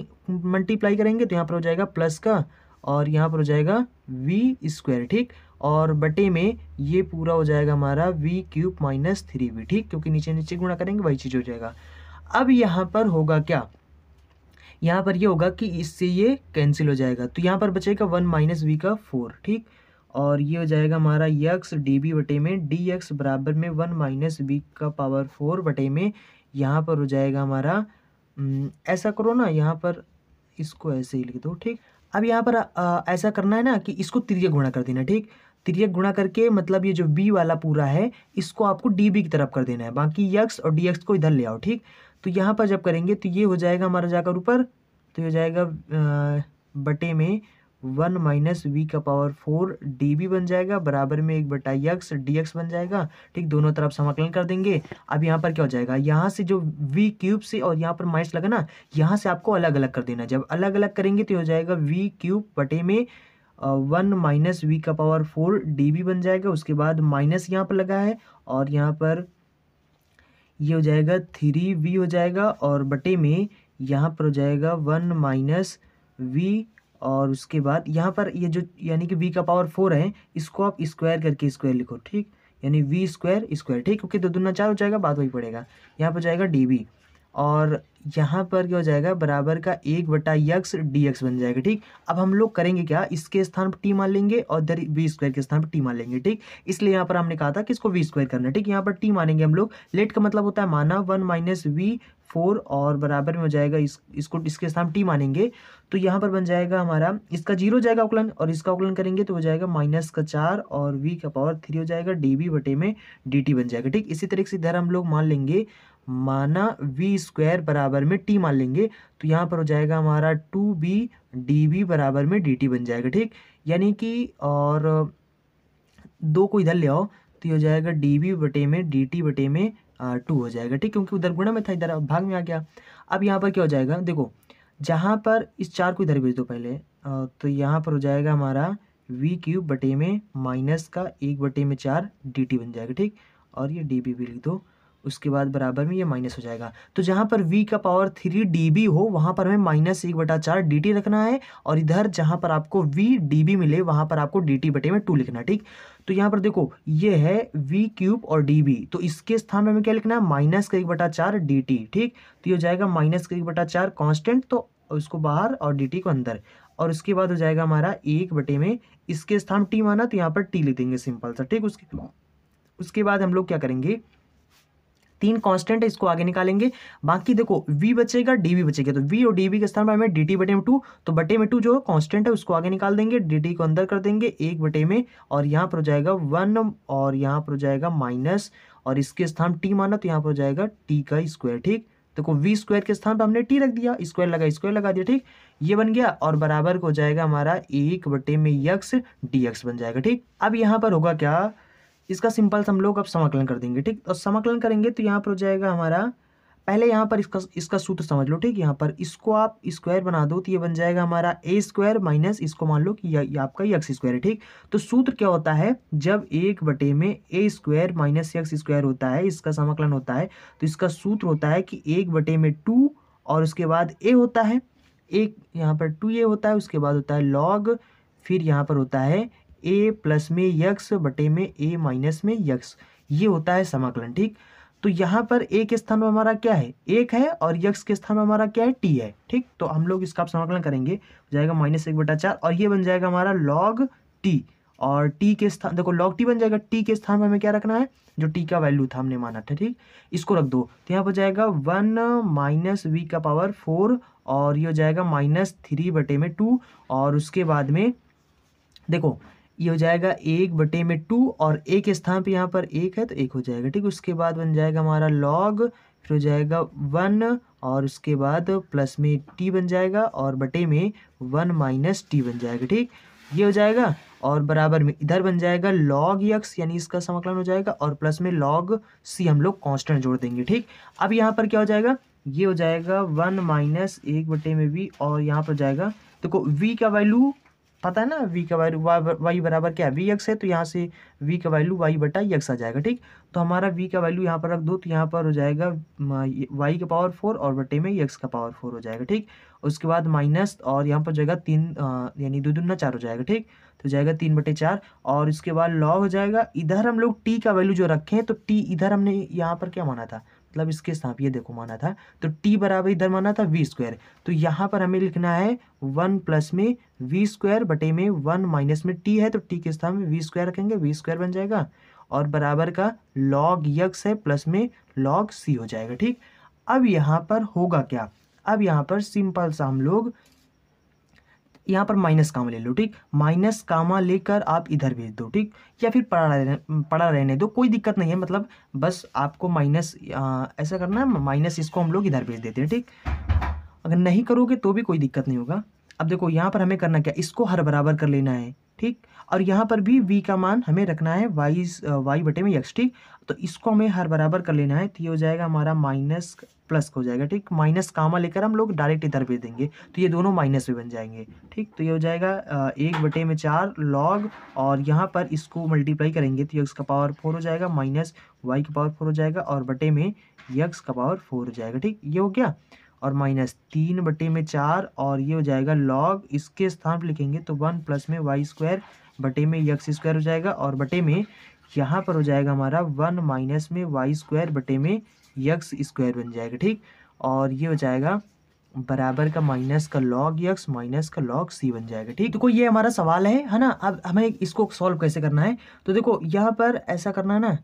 मल्टीप्लाई करेंगे तो यहाँ पर हो जाएगा प्लस का और यहाँ पर हो जाएगा वी स्क्वायर ठीक और बटे में ये पूरा हो जाएगा हमारा v cube minus three v ठीक क्योंकि नीचे नीचे गुणा करेंगे वही चीज़ हो जाएगा अब यहाँ पर होगा क्या यहाँ पर ये होगा कि इससे ये कैंसिल हो जाएगा तो यहाँ पर बचेगा वन माइनस वी का फोर ठीक और ये हो जाएगा हमारा यक्स डी बी बटे में डी एक्स बराबर में वन माइनस वी का पावर फोर बटे में यहाँ पर हो जाएगा हमारा ऐसा करो ना यहाँ पर इसको ऐसे ही लिख दो ठीक अब यहाँ पर आ, ऐसा करना है ना कि इसको तिरक गुणा कर देना ठीक तिरक गुणा करके मतलब ये जो बी वाला पूरा है इसको आपको डी बी की तरफ कर देना है बाकी यक्स और डी एक्स को इधर ले आओ ठीक तो यहाँ पर जब करेंगे तो ये हो जाएगा हमारा जाकर ऊपर तो ये हो जाएगा बटे में वन माइनस वी का पावर फोर डी बी बन जाएगा बराबर में एक बटा यक्स डी एक्स बन जाएगा ठीक दोनों तरफ समाकलन कर देंगे अब यहाँ पर क्या हो जाएगा यहाँ से जो वी क्यूब से और यहाँ पर माइनस लगा ना यहाँ से आपको अलग अलग कर देना जब अलग अलग करेंगे तो हो जाएगा वी क्यूब बटे में वन माइनस वी का पावर फोर डी बी बन जाएगा उसके बाद माइनस यहाँ पर लगा है और यहाँ पर ये हो जाएगा थ्री वी हो जाएगा और बटे में यहाँ पर हो जाएगा वन माइनस वी और उसके बाद यहाँ पर ये जो यानी कि वी का पावर फोर है इसको आप स्क्वायर करके स्क्वायर लिखो ठीक यानी वी स्क्वायर स्क्वायर ठीक ओके दो दुना चार हो जाएगा बाद वही पड़ेगा यहाँ पर जाएगा डी और यहाँ पर क्या हो जाएगा बराबर का एक बटा यक्स डी एक्स बन जाएगा ठीक अब हम लोग करेंगे क्या इसके स्थान पर टी मान लेंगे और इधर वी स्क्वायर के स्थान पर टी मान लेंगे ठीक इसलिए यहाँ पर हमने कहा था कि इसको वी स्क्वायर करना ठीक यहाँ पर टी मानेंगे हम लोग लेट का मतलब होता है माना वन माइनस वी फोर और बराबर में हो जाएगा इस इसको इसके स्थान टी मानेंगे तो यहाँ पर बन जाएगा हमारा इसका जीरो जाएगा अवकलन और इसका अवकलन करेंगे तो हो जाएगा माइनस का चार और वी का पावर थ्री हो जाएगा डी बी बटे में डी टी बन जाएगा ठीक इसी तरीके से इधर हम लोग मान लेंगे माना वी स्क्वायर बराबर में टी मान लेंगे तो यहाँ पर हो जाएगा हमारा टू बी डी बी बराबर में डी टी बन जाएगा ठीक यानी कि और दो को इधर ले आओ तो ये हो जाएगा डी बी बटे में डी टी बटे में टू हो जाएगा ठीक क्योंकि उधर गुणा में था इधर भाग में आ गया अब यहाँ पर क्या हो जाएगा देखो जहाँ पर इस चार को इधर भेज दो पहले तो यहाँ पर हो जाएगा हमारा वी क्यूब बटे में माइनस का एक बटे में चार डी टी बन जाएगा ठीक और ये डी बी भी लिख दो उसके बाद बराबर में ये माइनस हो जाएगा तो जहाँ पर v का पावर थ्री डी हो वहाँ पर हमें माइनस एक बटा चार डी रखना है और इधर जहाँ पर आपको v डी मिले वहाँ पर आपको डी बटे में टू लिखना ठीक तो यहाँ पर देखो ये है v क्यूब और बी तो इसके स्थान में हमें क्या लिखना है माइनस का एक बटा चार डी ठीक तो ये हो जाएगा माइनस का एक बटा चार कॉन्स्टेंट तो उसको बाहर और डी को अंदर और उसके बाद हो जाएगा हमारा एक बटे में इसके स्थान टी माना तो यहाँ पर टी लिख देंगे सिंपल सा ठीक उसके उसके बाद हम लोग क्या करेंगे तीन कांस्टेंट है इसको आगे निकालेंगे बाकी देखो वी बचेगा डी वी बचेगा तो वी और डी वी के स्थान पर हमें डी टी बटे में टू तो बटे में टू जो कांस्टेंट है उसको आगे निकाल देंगे डी टी को अंदर कर देंगे एक बटे में और यहाँ पर हो जाएगा वन और यहाँ पर हो जाएगा माइनस और इसके स्थान टी माना तो यहाँ पर हो जाएगा टी का स्क्वायर ठीक देखो वी स्क्वायर के स्थान पर हमने टी रख दिया स्क्वायर लगा स्क्वायर लगा दिया ठीक ये बन गया और बराबर हो जाएगा हमारा एक बटे में यक्स डी बन जाएगा ठीक अब यहाँ पर होगा क्या इसका सिंपल हम लोग अब समाकलन कर देंगे ठीक और तो समाकलन करेंगे तो यहाँ पर हो जाएगा हमारा पहले यहाँ पर इसका इसका सूत्र समझ लो ठीक यहाँ पर इसको आप स्क्वायर बना दो तो ये बन जाएगा हमारा ए स्क्वायर माइनस इसको मान लो कि ये आपका यक्स स्क्वायर है ठीक तो सूत्र क्या होता है जब एक बटे में a square minus x square होता है इसका समाकलन होता है तो इसका सूत्र होता है कि एक बटे में टू और उसके बाद ए होता है एक यहाँ पर टू ए होता है उसके बाद होता है लॉग फिर यहाँ पर होता है ए प्लस में यक्स बटे में ए माइनस में यक्स ये होता है समाकलन ठीक तो यहाँ पर ए के स्थान में हमारा क्या है एक है और यक्स के स्थान पर हमारा क्या है टी है ठीक तो हम लोग इसका समाकलन करेंगे जाएगा माइनस एक बटा चार और ये बन जाएगा हमारा लॉग टी और टी के स्थान देखो लॉग टी बन जाएगा टी के स्थान पर हमें क्या रखना है जो टी का वैल्यू था हमने माना था ठीक इसको रख दो तो यहाँ पर जाएगा वन माइनस वी का पावर फोर और ये हो जाएगा माइनस थ्री बटे में टू और उसके बाद में देखो ये हो जाएगा एक बटे में टू और एक स्थान पे यहाँ पर एक है तो एक हो जाएगा ठीक उसके बाद बन जाएगा हमारा लॉग फिर हो जाएगा वन और उसके बाद प्लस में टी बन जाएगा और बटे में वन माइनस टी बन जाएगा ठीक ये हो जाएगा और बराबर में इधर बन जाएगा लॉग यक्स यानी इसका समाकलन हो जाएगा और प्लस में लॉग सी हम लोग कॉन्स्टेंट जोड़ देंगे ठीक अब यहाँ पर क्या हो जाएगा ये हो जाएगा वन माइनस एक बटे में वी और यहाँ पर जाएगा देखो तो वी का वैल्यू पता है ना वी का वैल्यू वाई बराबर क्या है वी एक्स है तो यहाँ से वी का वैल्यू वाई बटा यक्स आ जाएगा ठीक तो हमारा वी का वैल्यू यहाँ पर रख दो तो यहाँ पर हो जाएगा वाई का पावर फोर और बटे में यक्स का पावर फोर हो जाएगा ठीक उसके बाद माइनस और यहाँ पर जाएगा तीन यानी दो दुना चार हो जाएगा ठीक तो जाएगा तीन बटे चार और इसके बाद लॉग हो जाएगा इधर हम लोग टी का वैल्यू जो रखे हैं तो टी इधर हमने यहाँ पर क्या माना था मतलब इसके साथ ये देखो माना था तो टी बराबर इधर माना था वी स्क्वायर तो यहाँ पर हमें लिखना है वन प्लस में वी स्क्वायर बटे में वन माइनस में टी है तो टी के स्थान में वी स्क्वायर रखेंगे वी स्क्वायर बन जाएगा और बराबर का लॉग यक्स है प्लस में लॉग सी हो जाएगा ठीक अब यहाँ पर होगा क्या अब यहाँ पर सिंपल सा हम लोग यहाँ पर माइनस कामा ले लो ठीक माइनस कामा लेकर आप इधर भेज दो ठीक या फिर पड़ा रहने पड़ा रहने दो कोई दिक्कत नहीं है मतलब बस आपको माइनस ऐसा करना है माइनस इसको हम लोग इधर भेज देते हैं ठीक अगर नहीं करोगे तो भी कोई दिक्कत नहीं होगा अब देखो यहाँ पर हमें करना क्या इसको हर बराबर कर लेना है ठीक और यहाँ पर भी v का मान हमें रखना है वाई वाई बटे में x ठीक तो इसको हमें हर बराबर कर लेना है तो ये हो जाएगा हमारा माइनस प्लस हो जाएगा ठीक माइनस कामा लेकर हम लोग डायरेक्ट इधर भेज देंगे तो ये दोनों माइनस में बन जाएंगे ठीक तो ये हो जाएगा एक बटे में चार लॉग और यहाँ पर इसको मल्टीप्लाई करेंगे तो यक्स का पावर फोर हो जाएगा माइनस वाई का पावर फोर हो जाएगा और बटे में यक्स का पावर फोर हो जाएगा ठीक ये हो गया और माइनस तीन बटे में चार और ये हो जाएगा लॉग इसके स्थान पर लिखेंगे तो वन प्लस में वाई स्क्वायर बटे में यक्स स्क्वायर हो जाएगा और बटे में यहाँ पर हो जाएगा हमारा वन माइनस में वाई स्क्वायर बटे में यक्स स्क्वायर बन जाएगा ठीक और ये हो जाएगा बराबर का माइनस का लॉग यक्स माइनस का लॉग सी बन जाएगा ठीक देखो ये हमारा सवाल है है ना अब हमें इसको सॉल्व कैसे करना है तो देखो यहाँ पर ऐसा करना है ना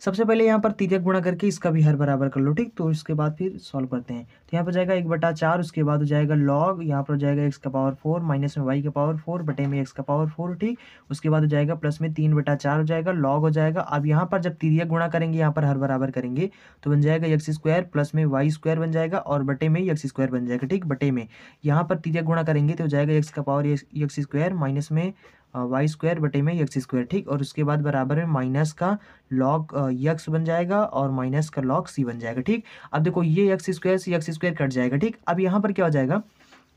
सबसे पहले यहाँ पर तिरक गुणा करके इसका भी हर बराबर कर लो ठीक तो इसके बाद फिर सॉल्व करते हैं तो यहाँ पर जाएगा एक बटा चार उसके बाद हो जाएगा लॉग यहाँ पर जाएगा एक्स का पावर फोर माइनस में वाई का पावर फोर बटे में एक्स का पावर फोर ठीक उसके बाद हो जाएगा प्लस में तीन बटा चार हो जाएगा लॉग हो जाएगा अब यहाँ पर जब तिरक गुणा करेंगे यहाँ पर हर बराबर करेंगे तो बन जाएगा एक्स स्क्वायर प्लस में वाई स्क्वायर बन जाएगा और बटे में एक्स स्क्वायर बन जाएगा ठीक बटे में यहाँ पर तिरक गुणा करेंगे तो हो जाएगा एक्स का पावर एक्स स्क्वायर माइनस में वाई स्क्वायर बटे में यक्स स्क्वायर ठीक और उसके बाद बराबर में माइनस का लॉग यक्स बन जाएगा और माइनस का लॉग सी बन जाएगा ठीक अब देखो ये यक्स स्क्वायर से यक्स स्क्वायर कट जाएगा ठीक अब यहाँ पर क्या हो जाएगा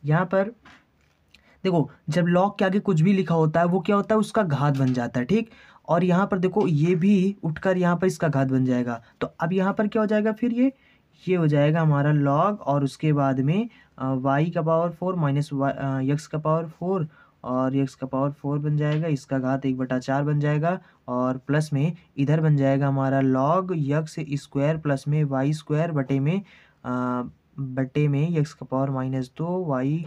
यहाँ पर देखो जब लॉग के आगे कुछ भी लिखा होता है वो क्या होता है उसका घात बन जाता है ठीक और यहाँ पर देखो ये भी उठकर यहाँ पर इसका घात बन जाएगा तो अब यहाँ पर क्या हो जाएगा फिर ये ये हो जाएगा हमारा लॉग और उसके बाद में वाई का power four minus y x का पावर फोर और ये इसका पावर फोर बन जाएगा इसका घात एक बटा चार बन जाएगा और प्लस में इधर बन जाएगा हमारा लॉग यक्स स्क्वायर प्लस में वाई स्क्वायर बटे में आ, बटे में यक्स का पावर माइनस दो वाई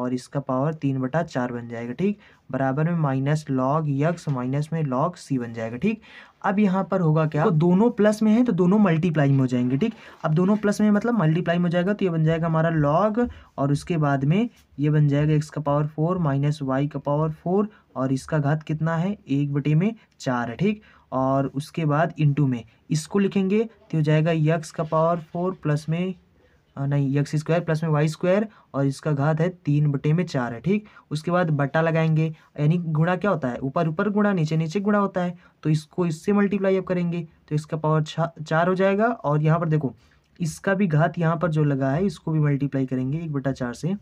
और इसका पावर तीन बटा चार बन जाएगा ठीक बराबर में माइनस लॉग यक्स माइनस में लॉग सी बन जाएगा ठीक अब यहाँ पर होगा क्या तो दोनों प्लस में है तो दोनों मल्टीप्लाई में हो जाएंगे ठीक अब दोनों प्लस में मतलब मल्टीप्लाई में हो जाएगा तो ये बन जाएगा हमारा लॉग और उसके बाद में ये बन जाएगा एक्स का पावर फोर माइनस वाई का पावर फोर और इसका घात कितना है एक बटे में चार है ठीक और उसके बाद इंटू में इसको लिखेंगे तो हो जाएगा यक्स का पावर फोर प्लस में नहीं यक्स स्क्वायर प्लस में वाई स्क्वायर और इसका घात है तीन बटे में चार है ठीक उसके बाद बटा लगाएंगे यानी गुणा क्या होता है ऊपर ऊपर गुणा नीचे नीचे गुणा होता है तो इसको इससे मल्टीप्लाई अब करेंगे तो इसका पावर छा चार हो जाएगा और यहाँ पर देखो इसका भी घात यहाँ पर जो लगा है इसको भी मल्टीप्लाई करेंगे एक बटा चार से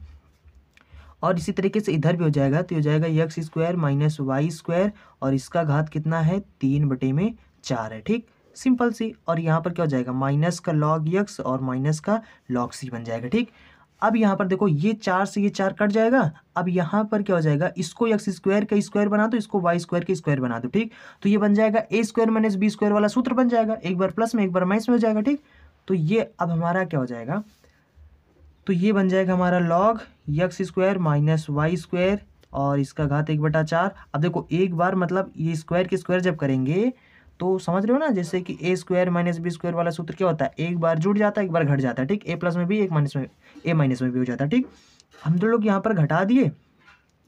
और इसी तरीके से इधर भी हो जाएगा तो हो जाएगा x square minus y square और इसका घात कितना है तीन बटे में चार है ठीक सिंपल सी और यहाँ पर क्या हो जाएगा माइनस का लॉग यक्स और माइनस का लॉग सी बन जाएगा ठीक अब यहाँ पर देखो ये चार से ये चार कट जाएगा अब यहाँ पर क्या हो जाएगा इसको यक्स स्क्वायर का स्क्वायर बना दो इसको वाई स्क्वायर का स्क्वायर बना दो ठीक तो ये बन जाएगा a square minus b square वाला सूत्र बन जाएगा एक बार प्लस में एक बार माइनस में हो जाएगा ठीक तो ये अब हमारा क्या हो जाएगा तो ये बन जाएगा हमारा log x square minus y square और इसका घात एक बटा चार अब देखो एक बार मतलब ये स्क्वायर के स्क्वायर जब करेंगे तो समझ रहे हो ना जैसे कि a square minus b square वाला सूत्र क्या होता है एक बार जुड़ जाता है एक बार घट जाता है ठीक ए प्लस में भी एक माइनस में ए माइनस में भी हो जाता है ठीक हम तो लोग यहाँ पर घटा दिए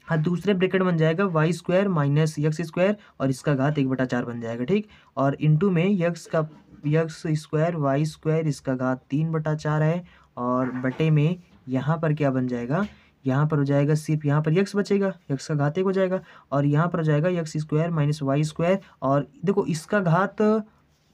हाँ दूसरे ब्रेकेट बन जाएगा y square minus x square और इसका घात एक बटा चार बन जाएगा ठीक और इंटू में यक्स का यक्स स्क्वायर वाई स्क्वायर इसका घात तीन बटा चार है और बटे में यहाँ पर क्या बन जाएगा यहाँ पर हो जाएगा सिर्फ यहाँ पर यक्स बचेगा यक्स का घात एक हो जाएगा और यहाँ पर हो जाएगा x square minus y square और देखो इसका घात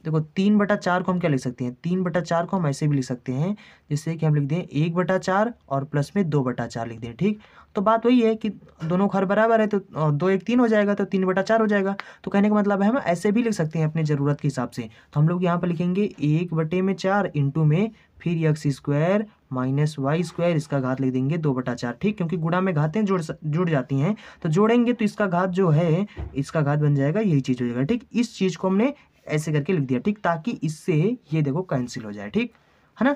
देखो तीन बटा चार को हम क्या लिख सकते हैं तीन बटा चार को हम ऐसे भी लिख सकते हैं जैसे कि हम लिख दें एक बटा चार और प्लस में दो बटा चार लिख दें ठीक तो बात वही है कि दोनों घर बराबर है तो दो एक तीन हो जाएगा तो तीन बटा चार हो जाएगा तो कहने का मतलब है हम ऐसे भी लिख सकते हैं अपने ज़रूरत के हिसाब से तो हम लोग यहाँ पर लिखेंगे एक बटे में चार इंटू में फिर x square minus y square इसका घात लिख देंगे दो बटा चार ठीक क्योंकि गुणा में घातें जुड़ जुड़ जाती हैं तो जोड़ेंगे तो इसका घात जो है इसका घात बन जाएगा यही चीज़ हो जाएगा ठीक इस चीज़ को हमने ऐसे करके लिख दिया ठीक ताकि इससे ये देखो कैंसिल हो जाए ठीक है ना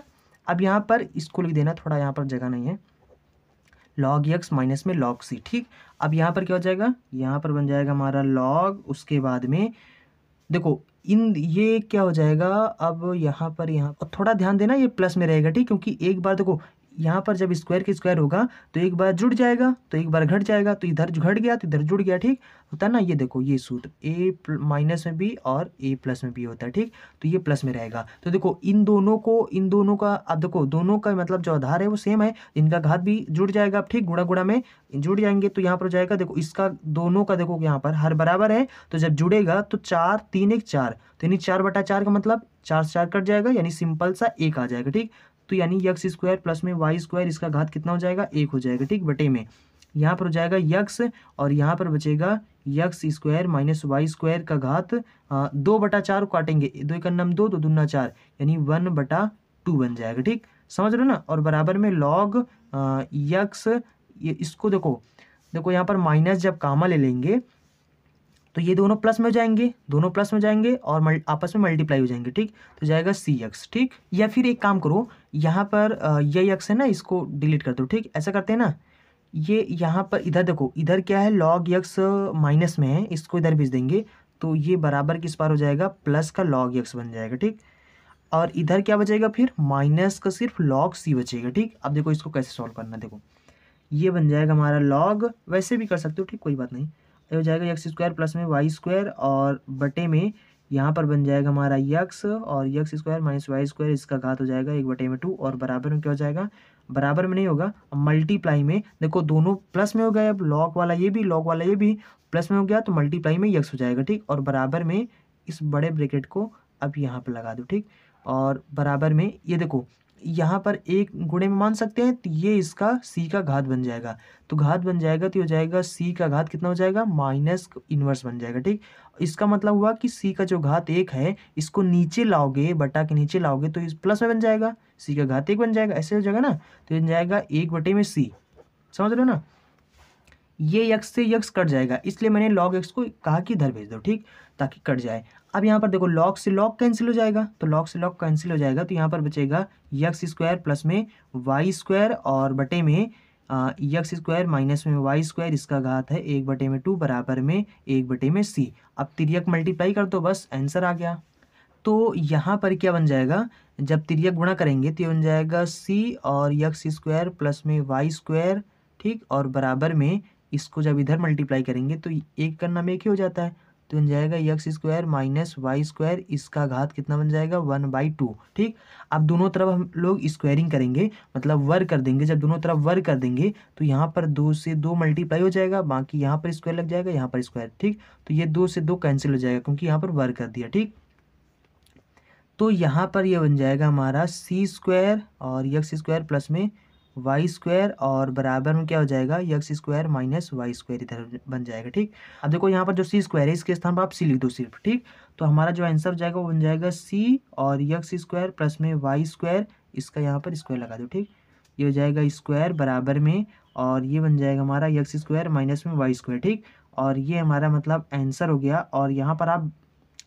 अब यहाँ पर इसको लिख देना थोड़ा यहाँ पर जगह नहीं है लॉग यक्स माइनस में लॉग सी ठीक अब यहाँ पर क्या हो जाएगा यहाँ पर बन जाएगा हमारा लॉग उसके बाद में देखो इन ये क्या हो जाएगा अब यहाँ पर यहाँ थोड़ा ध्यान देना ये प्लस में रहेगा ठीक क्योंकि एक बार देखो यहाँ पर जब स्क्वायर के स्क्वायर होगा तो एक बार जुड़ जाएगा तो एक बार घट जाएगा तो इधर घट गया तो इधर जुड़ गया ठीक होता तो है ना ये देखो ये सूत्र ए माइनस में बी और ए प्लस में बी होता है ठीक तो ये प्लस में रहेगा तो देखो इन दोनों को इन दोनों का अब देखो दोनों का मतलब जो आधार है वो सेम है इनका घात भी जुड़ जाएगा अब ठीक गुड़ा गुड़ा में जुड़ जाएंगे तो यहाँ पर जाएगा देखो इसका दोनों का देखो यहाँ पर हर बराबर है तो जब जुड़ेगा तो चार तीन एक चार तो यानी चार बटा चार का मतलब चार चार कट जाएगा यानी सिंपल सा एक आ जाएगा ठीक तो यानी यक्स स्क्वायर प्लस में वाई स्क्वायर इसका घात कितना हो जाएगा एक हो जाएगा ठीक बटे में यहाँ पर हो जाएगा यक्स और यहाँ पर बचेगा x square minus y square का घात दो बटा चार काटेंगे दो एक नम दो तो दूना चार यानी वन बटा टू बन जाएगा ठीक समझ रहे हो ना और बराबर में लॉग यक्स इसको देखो देखो यहाँ पर माइनस जब कामा ले लेंगे तो ये दोनों प्लस में हो जाएंगे दोनों प्लस में जाएंगे और आपस में मल्टीप्लाई हो जाएंगे ठीक तो जाएगा सी एक्स ठीक या फिर एक काम करो यहाँ पर ये एक्स है ना इसको डिलीट कर दो ठीक ऐसा करते हैं ना ये यहाँ पर इधर देखो इधर क्या है लॉग यक्स माइनस में है इसको इधर भेज देंगे तो ये बराबर किस पार हो जाएगा प्लस का लॉग यक्स बन जाएगा ठीक और इधर क्या बचेगा फिर माइनस का सिर्फ लॉग सी बचेगा ठीक अब देखो इसको कैसे सॉल्व करना देखो ये बन जाएगा हमारा लॉग वैसे भी कर सकते हो ठीक कोई बात नहीं हो जाएगा यक्स स्क्वायर प्लस में वाई स्क्वायर और बटे में यहाँ पर बन जाएगा हमारा यक्स और x square minus y square इसका घात हो जाएगा एक बटे में टू और बराबर में क्या हो जाएगा बराबर में नहीं होगा मल्टीप्लाई में देखो दोनों प्लस में हो गए अब लॉक वाला ये भी लॉक वाला ये भी प्लस में हो गया तो मल्टीप्लाई में यक्स हो जाएगा ठीक और बराबर में इस बड़े ब्रेकेट को अब यहाँ पर लगा दो ठीक और बराबर में ये देखो यहाँ पर एक गुणे में मान सकते हैं तो ये इसका c का घात बन जाएगा तो घात बन जाएगा तो हो जाएगा c का घात कितना हो जाएगा माइनस इन्वर्स बन जाएगा ठीक इसका मतलब हुआ कि c का जो घात एक है इसको नीचे लाओगे बटा के नीचे लाओगे तो इस प्लस में बन जाएगा c का घात एक बन जाएगा ऐसे हो जाएगा ना तो बन जाएगा एक बटे में सी समझ रहे हो ना ये यक्स से यक्स कट जाएगा इसलिए मैंने लॉग एक्स को कहा कि इधर भेज दो ठीक ताकि कट जाए अब यहाँ पर देखो लॉक से लॉक कैंसिल हो जाएगा तो लॉक से लॉक कैंसिल हो जाएगा तो यहाँ पर बचेगा यक्स स्क्वायर प्लस में वाई स्क्वायर और बटे में यक्स स्क्वायर माइनस में वाई स्क्वायर इसका घात है एक बटे में टू बराबर में एक बटे में सी अब तिरक मल्टीप्लाई कर दो बस आंसर आ गया तो यहाँ पर क्या बन जाएगा जब तिरक गुणा करेंगे तो बन जाएगा सी और यक्स स्क्वायर प्लस में वाई स्क्वायर ठीक और बराबर में इसको जब इधर मल्टीप्लाई करेंगे तो एक करना में एक ही हो जाता है तो बन जाएगा x square minus y square इसका घात कितना बन जाएगा वन बाई टू ठीक अब दोनों तरफ हम लोग स्क्वायरिंग करेंगे मतलब वर्क कर देंगे जब दोनों तरफ वर्क कर देंगे तो यहाँ पर दो से दो मल्टीप्लाई हो जाएगा बाकी यहाँ पर स्क्वायर लग जाएगा यहाँ पर स्क्वायर ठीक तो ये दो से दो कैंसिल हो जाएगा क्योंकि यहाँ पर वर्क कर दिया ठीक तो यहाँ पर यह बन जाएगा हमारा सी स्क्वायर और यक्स स्क्वायर प्लस में वाई स्क्वायर और बराबर में क्या हो जाएगा x square minus y square इधर बन जाएगा ठीक अब देखो यहाँ पर जो सी स्क्वायर है इसके स्थान पर आप सी लिख दो सिर्फ ठीक तो हमारा जो आंसर जाएगा वो बन जाएगा सी और यक्स स्क्वायर प्लस में वाई स्क्वायर इसका यहाँ पर स्क्वायर लगा दो ठीक ये हो जाएगा स्क्वायर बराबर में और ये बन जाएगा हमारा यक्स स्क्वायर माइनस में वाई स्क्वायर ठीक और ये हमारा मतलब आंसर हो गया और यहाँ पर आप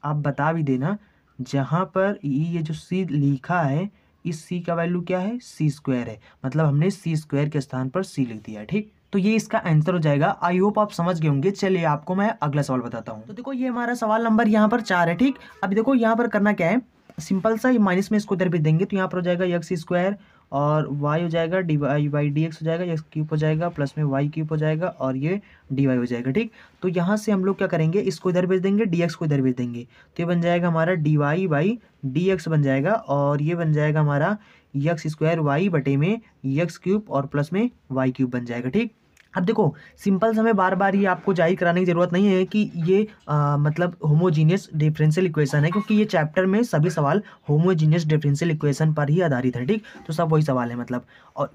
आप बता भी देना जहाँ पर ये जो सी लिखा है इस सी का वैल्यू क्या है सी स्क्वायर है मतलब हमने सी स्क्वायर के स्थान पर सी लिख दिया है ठीक तो ये इसका आंसर हो जाएगा आई होप आप समझ गए होंगे चलिए आपको मैं अगला सवाल बताता हूँ तो देखो ये हमारा सवाल नंबर यहाँ पर चार है ठीक अभी देखो यहाँ पर करना क्या है सिंपल सा माइनस में इसको इधर भी देंगे तो यहाँ पर हो जाएगा यक्स स्क्वायर और वाई हो जाएगा D Y by D x हो जाएगा एक्स क्यूब हो जाएगा प्लस में वाई क्यूब हो जाएगा और ये डी वाई हो जाएगा ठीक तो यहाँ से हम लोग क्या करेंगे इसको इधर भेज देंगे डी एक्स को इधर भेज देंगे तो ये बन जाएगा हमारा D Y by D x बन जाएगा और ये बन जाएगा हमारा यक्स स्क्वायर वाई बटे में यक्स क्यूब और प्लस में वाई क्यूब बन जाएगा ठीक अब देखो सिंपल समय बार बार ये आपको जाहिर कराने की ज़रूरत नहीं है कि ये आ, मतलब होमोजीनियस डिफरेंशियल इक्वेशन है क्योंकि ये चैप्टर में सभी सवाल होमोजीनियस डिफरेंशियल इक्वेशन पर ही आधारित है ठीक तो सब वही सवाल है मतलब और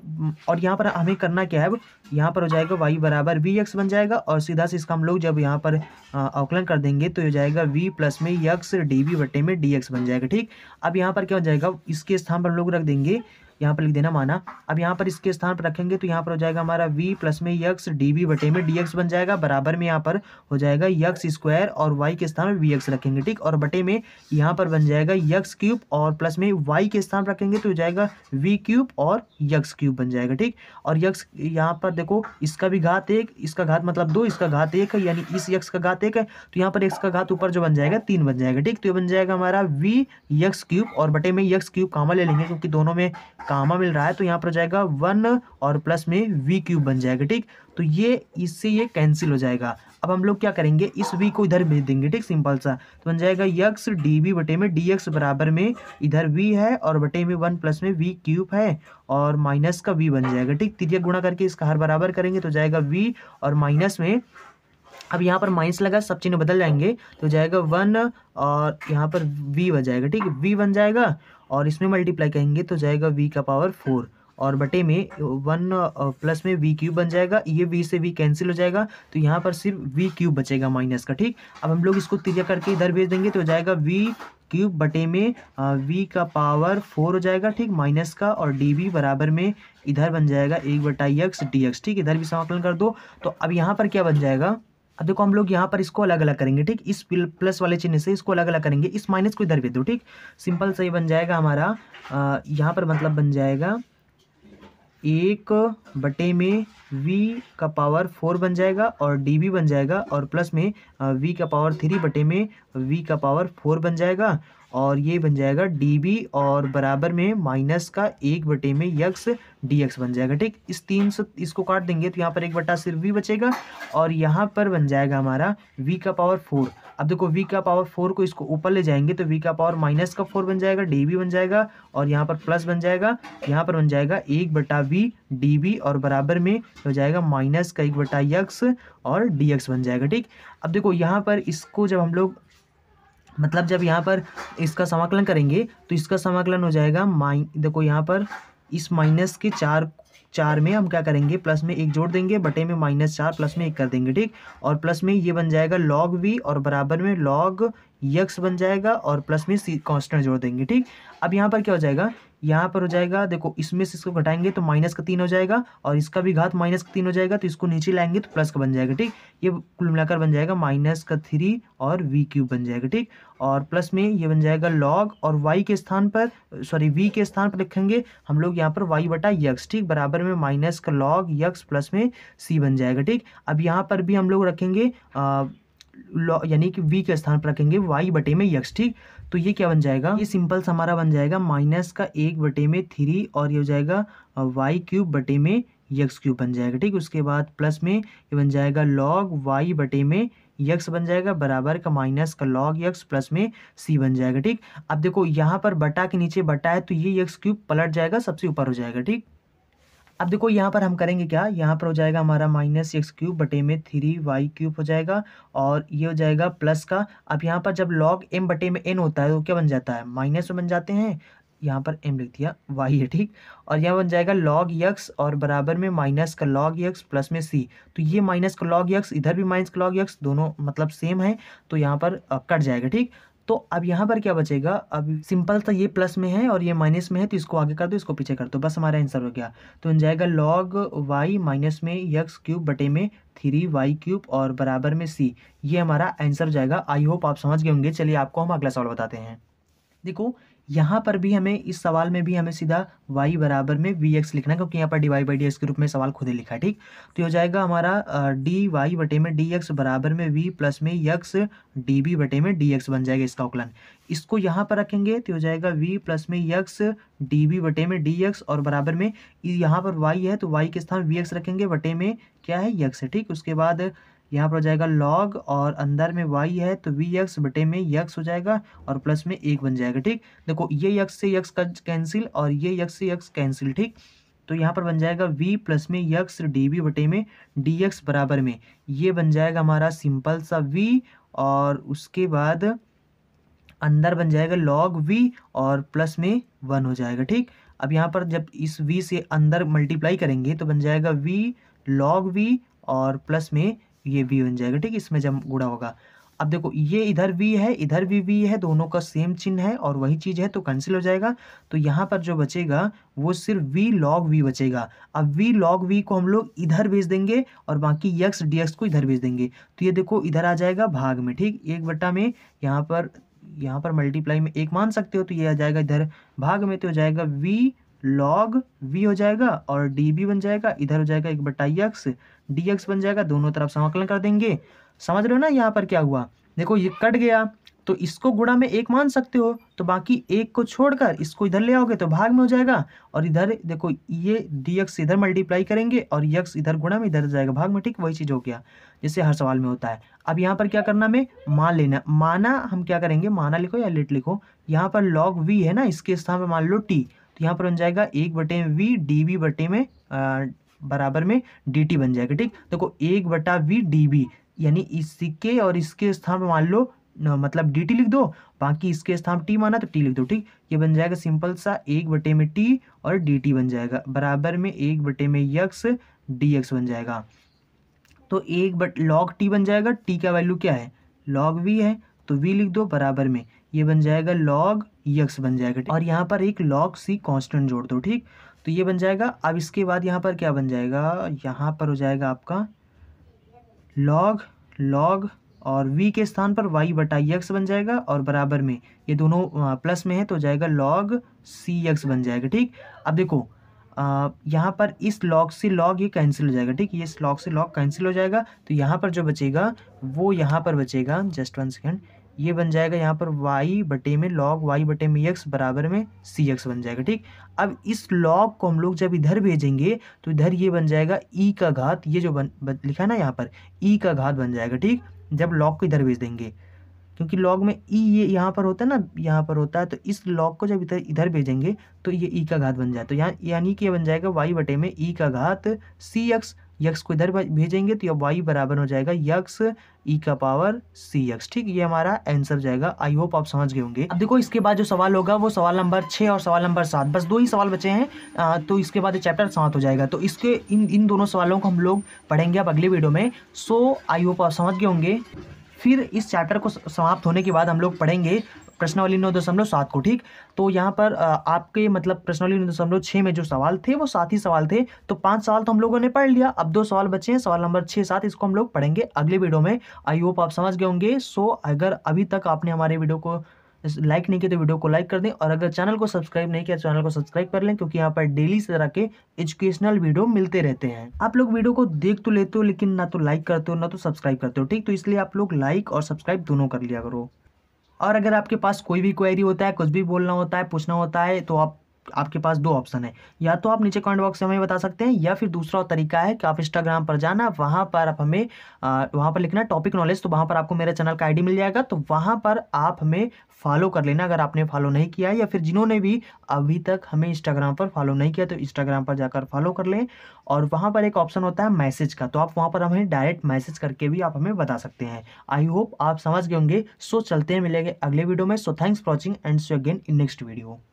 और यहाँ पर हमें करना क्या है यहाँ पर हो जाएगा वाई बराबर वी एक्स बन जाएगा और सीधा से इसका हम लोग जब यहाँ पर आकलन कर देंगे तो हो जाएगा वी प्लस में यक्स डी वी बटे में डी एक्स बन जाएगा ठीक अब यहाँ पर क्या हो जाएगा इसके स्थान पर हम लोग रख देंगे यहाँ पर लिख देना माना अब यहाँ पर इसके स्थान पर रखेंगे तो यहाँ पर हो जाएगा हमारा v प्लस में यक्स डी वी बटे में डी बन जाएगा बराबर में यहाँ पर हो जाएगा यक्स स्क्वायर और y के स्थान पर वी एक्स रखेंगे ठीक और बटे में यहाँ पर बन जाएगा यक्स क्यूब और प्लस में y के स्थान पर रखेंगे तो हो जाएगा वी क्यूब और यक्स क्यूब बन जाएगा ठीक और यक्स यहाँ पर देखो इसका भी घात एक इसका घात मतलब दो इसका घात एक है यानी इस यक्स का घात एक है तो यहाँ पर एक्स का घात ऊपर जो बन जाएगा तीन बन जाएगा ठीक तो ये बन जाएगा हमारा वी यक्स क्यूब और बटे में यक्स क्यूब कामा ले लेंगे क्योंकि दोनों में कामा मिल रहा है तो यहाँ पर जाएगा वन और प्लस में वी क्यूब बन जाएगा ठीक तो ये इससे ये कैंसिल हो जाएगा अब हम लोग क्या करेंगे इस वी को इधर भेज देंगे ठीक सिंपल सा तो बन जाएगा यक्स डी वी बटे में डी एक्स बराबर में इधर वी है और बटे में वन प्लस में वी क्यूब है और माइनस का वी बन जाएगा ठीक तिरिया गुणा करके इसका हर बराबर करेंगे तो जाएगा वी और माइनस में अब यहाँ पर माइनस लगा सब चीज़ें बदल जाएंगे तो जाएगा वन और यहाँ पर वी बन जाएगा ठीक वी बन जाएगा और इसमें मल्टीप्लाई करेंगे तो जाएगा वी का पावर फोर और बटे में वन प्लस uh, में वी क्यूब बन जाएगा ये वी से वी कैंसिल हो जाएगा तो यहाँ पर सिर्फ वी क्यूब बचेगा माइनस का ठीक अब हम लोग इसको तिरिया करके इधर भेज देंगे तो हो जाएगा वी क्यूब बटे में वी uh, का पावर फोर हो जाएगा ठीक माइनस का और डी वी बराबर में इधर बन जाएगा एक बटा यक्स डी एक्स ठीक इधर भी समाकलन कर दो तो अब यहाँ पर क्या बन जाएगा अब देखो हम लोग यहाँ पर इसको अलग अलग करेंगे ठीक इस प्लस वाले चिन्ह से इसको अलग अलग करेंगे इस माइनस को इधर भेज दो ठीक सिंपल सही बन जाएगा हमारा यहाँ पर मतलब बन जाएगा एक बटे में v का पावर फोर बन जाएगा और डी बन जाएगा और प्लस में v का पावर थ्री बटे में v का पावर फोर बन जाएगा और ये बन जाएगा डी बी और बराबर में माइनस का एक बटे में यक्स डी एक्स बन जाएगा ठीक इस तीन से इसको काट देंगे तो यहाँ पर एक बटा सिर्फ वी बचेगा और यहाँ पर बन जाएगा हमारा वी का पावर फोर अब देखो वी का पावर फोर को इसको ऊपर ले जाएंगे तो वी का पावर माइनस का फोर बन जाएगा डी बी बन जाएगा और यहाँ पर प्लस बन जाएगा यहाँ पर बन जाएगा एक बटा वी डी बी और बराबर में हो जाएगा माइनस का एक बटा यक्स और डी एक्स बन जाएगा ठीक अब देखो यहाँ पर इसको जब हम लोग मतलब जब यहाँ पर इसका समाकलन करेंगे तो इसका समाकलन हो जाएगा माइन देखो यहाँ पर इस माइनस के चार चार में हम क्या करेंगे प्लस में एक जोड़ देंगे बटे में माइनस चार प्लस में एक कर देंगे ठीक और प्लस में ये बन जाएगा लॉग वी और बराबर में लॉग यक्स बन जाएगा और प्लस में सी कॉन्स्टेंट जोड़ देंगे ठीक अब यहाँ पर क्या हो जाएगा यहाँ पर हो जाएगा देखो इसमें से इसको घटाएंगे तो माइनस का तीन हो जाएगा और इसका भी घात माइनस का तीन हो जाएगा तो इसको नीचे लाएंगे तो प्लस का बन जाएगा ठीक ये कुल मिलाकर बन जाएगा माइनस का थ्री और वी क्यूब बन जाएगा ठीक और प्लस में ये बन जाएगा लॉग और वाई के स्थान पर सॉरी वी के स्थान पर लिखेंगे हम लोग यहाँ पर वाई बटा यक्स ठीक बराबर में माइनस का लॉग यक्स प्लस में सी बन जाएगा ठीक अब यहाँ पर भी हम लोग रखेंगे यानी कि वी के स्थान पर रखेंगे वाई बटे में यक्स ठीक तो ये क्या बन जाएगा ये सिंपल हमारा बन जाएगा माइनस का एक बटे में थ्री और ये हो जाएगा वाई क्यूब बटे में यक्स क्यूब बन जाएगा ठीक उसके बाद प्लस में ये बन जाएगा लॉग वाई बटे में यक्स बन जाएगा बराबर का माइनस का लॉग यक्स प्लस में सी बन जाएगा ठीक अब देखो यहाँ पर बटा के नीचे बटा है तो ये यक्स क्यूब पलट जाएगा सबसे ऊपर हो जाएगा ठीक अब देखो यहाँ पर हम करेंगे क्या यहाँ पर हो जाएगा हमारा माइनस एक्स क्यूब बटे में थ्री वाई क्यूब हो जाएगा और ये हो जाएगा प्लस का अब यहाँ पर जब लॉग एम बटे में एन होता है तो क्या बन जाता है माइनस में बन जाते हैं यहाँ पर एम लिख दिया वाई है ठीक और यहाँ बन जाएगा लॉग यक्स और बराबर में माइनस का लॉग यक्स प्लस में सी तो ये माइनस का लॉग यक्स इधर भी माइनस का लॉग यक्स दोनों मतलब सेम है तो यहाँ पर कट जाएगा ठीक तो अब यहाँ पर क्या बचेगा अब सिंपल था ये प्लस में है और ये माइनस में है तो इसको आगे कर दो इसको पीछे कर दो बस हमारा आंसर हो गया तो बन जाएगा लॉग वाई माइनस में यक्स क्यूब बटे में थ्री वाई क्यूब और बराबर में सी ये हमारा आंसर जाएगा आई होप आप समझ गए होंगे चलिए आपको हम अगला सवाल बताते हैं देखो यहाँ पर भी हमें इस सवाल में भी हमें सीधा y बराबर में वी एक्स लिखना है क्योंकि यहाँ पर d Y by D x के रूप में सवाल खुद ही लिखा है ठीक तो हो जाएगा हमारा डी वाई बटे में डी एक्स बराबर में वी प्लस में यक्स डी बी बटे में डी एक्स बन जाएगा इसका उकलन इसको यहाँ पर रखेंगे तो हो जाएगा वी प्लस में यक्स डी बी बटे में डी एक्स और बराबर में यहाँ पर वाई है तो वाई के स्थान वी एक्स रखेंगे बटे में क्या है यक्स है ठीक उसके बाद यहाँ पर हो जाएगा लॉग और अंदर में वाई है तो वी एक्स बटे में यक्स हो जाएगा और प्लस में एक बन जाएगा ठीक देखो ये यक्स से यक्स का कैंसिल और ये यक्स से यक्स कैंसिल ठीक तो यहाँ पर बन जाएगा v प्लस में यक्स डी वी बटे में डी एक्स बराबर में ये बन जाएगा हमारा सिंपल सा v और उसके बाद अंदर बन जाएगा log v और प्लस में वन हो जाएगा ठीक अब यहाँ पर जब इस v से अंदर मल्टीप्लाई करेंगे तो बन जाएगा v log v और प्लस में ये वी बन जाएगा ठीक है इसमें जब गुड़ा होगा अब देखो ये इधर वी है इधर भी वी है दोनों का सेम चिन्ह है और वही चीज़ है तो कैंसिल हो जाएगा तो यहाँ पर जो बचेगा वो सिर्फ वी लॉग वी बचेगा अब वी लॉग वी को हम लोग इधर भेज देंगे और बाकी यक्स डी को इधर भेज देंगे तो ये देखो इधर आ जाएगा भाग में ठीक एक बट्टा में यहाँ पर यहाँ पर मल्टीप्लाई में एक मान सकते हो तो ये आ जाएगा इधर भाग में तो हो जाएगा वी लॉग वी हो जाएगा और डी बी बन जाएगा इधर हो जाएगा एक बट्टा यक्स डी बन जाएगा दोनों तरफ समाकलन कर देंगे समझ रहे हो ना यहाँ पर क्या हुआ देखो ये कट गया तो इसको गुणा में एक मान सकते हो तो बाकी एक को छोड़कर इसको इधर ले आओगे तो भाग में हो जाएगा और इधर देखो ये डी एक्स इधर मल्टीप्लाई करेंगे और यक्स इधर गुणा में इधर जाएगा भाग में ठीक वही चीज़ हो गया जैसे हर सवाल में होता है अब यहाँ पर क्या करना हमें मान लेना माना हम क्या करेंगे माना लिखो या लेट लिखो यहाँ पर लॉग वी है ना इसके स्थान पर मान लो टी तो यहाँ पर बन जाएगा एक बटे में वी डी बी बटे में बराबर में डी बन जाएगा ठीक देखो तो एक बटा वी डी बी यानी इसके और इसके स्थान पर मान लो मतलब डी लिख दो बाकी इसके स्थान टी माना तो टी लिख दो ठीक ये बन जाएगा सिंपल सा एक बटे में टी और डी बन जाएगा बराबर में एक बटे में यक्स डी बन जाएगा तो एक बट लॉग टी बन जाएगा टी का वैल्यू क्या है लॉग वी है तो वी लिख दो बराबर में ये बन जाएगा लॉग यक्स बन जाएगा और यहाँ पर एक लॉग सी कांस्टेंट जोड़ दो ठीक तो ये बन जाएगा अब इसके बाद यहाँ पर क्या बन जाएगा यहाँ पर हो जाएगा आपका लॉग लॉग और v के स्थान पर y बटा यक्स e बन जाएगा और बराबर में ये दोनों प्लस में है तो जाएगा log सी एक्स e बन जाएगा ठीक अब देखो यहाँ पर इस लॉग से लॉग ये कैंसिल हो जाएगा ठीक ये इस लॉग से लॉग कैंसिल हो जाएगा तो यहाँ पर जो बचेगा वो यहाँ पर बचेगा जस्ट वन सेकेंड ये बन जाएगा यहाँ पर वाई बटे में लॉग वाई बटे में एक्स बराबर में सी एक्स बन जाएगा ठीक अब इस लॉग को हम लोग जब इधर भेजेंगे तो इधर ये बन जाएगा ई e का घात ये जो बन, बन लिखा है ना यहाँ पर ई e का घात बन जाएगा ठीक जब लॉग को इधर भेज देंगे क्योंकि लॉग में ई e ये यहाँ पर होता है ना यहाँ पर होता है तो इस लॉग को जब इधर इधर भेजेंगे तो ये ई का घात बन जाए तो यहाँ यानी कि यह बन जाएगा वाई बटे में ई का घात सी एक्स यक्स को इधर भेजेंगे तो यह वाई बराबर हो जाएगा यक्स ई e का पावर सी एक्स ठीक ये हमारा आंसर जाएगा आई होप आप समझ गए होंगे अब देखो इसके बाद जो सवाल होगा वो सवाल नंबर छः और सवाल नंबर सात बस दो ही सवाल बचे हैं आ, तो इसके बाद ये चैप्टर समाप्त हो जाएगा तो इसके इन इन दोनों सवालों को हम लोग पढ़ेंगे अब अगले वीडियो में सो आई होप आप समझ गए होंगे फिर इस चैप्टर को समाप्त होने के बाद हम लोग पढ़ेंगे प्रश्नावली नौ दशमलव सात को ठीक तो यहाँ पर आपके मतलब प्रश्नवाली नौ दशमलव छः में जो सवाल थे वो सात ही सवाल थे तो पांच सवाल तो हम लोगों ने पढ़ लिया अब दो सवाल बचे हैं सवाल नंबर छः सात इसको हम लोग पढ़ेंगे अगले वीडियो में आई होप आप समझ गए होंगे सो अगर अभी तक आपने हमारे वीडियो को लाइक नहीं किया तो वीडियो को लाइक कर दें और अगर चैनल को सब्सक्राइब नहीं किया तो चैनल को सब्सक्राइब कर लें क्योंकि यहाँ पर डेली इस तरह के एजुकेशनल वीडियो मिलते रहते हैं आप लोग वीडियो को देख तो लेते हो लेकिन ना तो लाइक करते हो ना तो सब्सक्राइब करते हो ठीक तो इसलिए आप लोग लाइक और सब्सक्राइब दोनों कर लिया करो और अगर आपके पास कोई भी क्वेरी होता है कुछ भी बोलना होता है पूछना होता है तो आप आपके पास दो ऑप्शन है या तो आप नीचे कमेंट बॉक्स में हमें बता सकते हैं या फिर दूसरा तरीका है कि आप इंस्टाग्राम पर जाना वहां पर आप हमें वहां पर लिखना टॉपिक नॉलेज तो वहां पर आपको मेरे चैनल का आईडी मिल जाएगा तो वहां पर आप हमें फॉलो कर लेना अगर आपने फॉलो नहीं किया या फिर जिन्होंने भी अभी तक हमें इंस्टाग्राम पर फॉलो नहीं किया तो इंस्टाग्राम पर जाकर फॉलो कर लें और वहाँ पर एक ऑप्शन होता है मैसेज का तो आप वहाँ पर हमें डायरेक्ट मैसेज करके भी आप हमें बता सकते हैं आई होप आप समझ गए होंगे सो चलते हैं मिलेंगे अगले वीडियो में so thanks for watching and so again in next video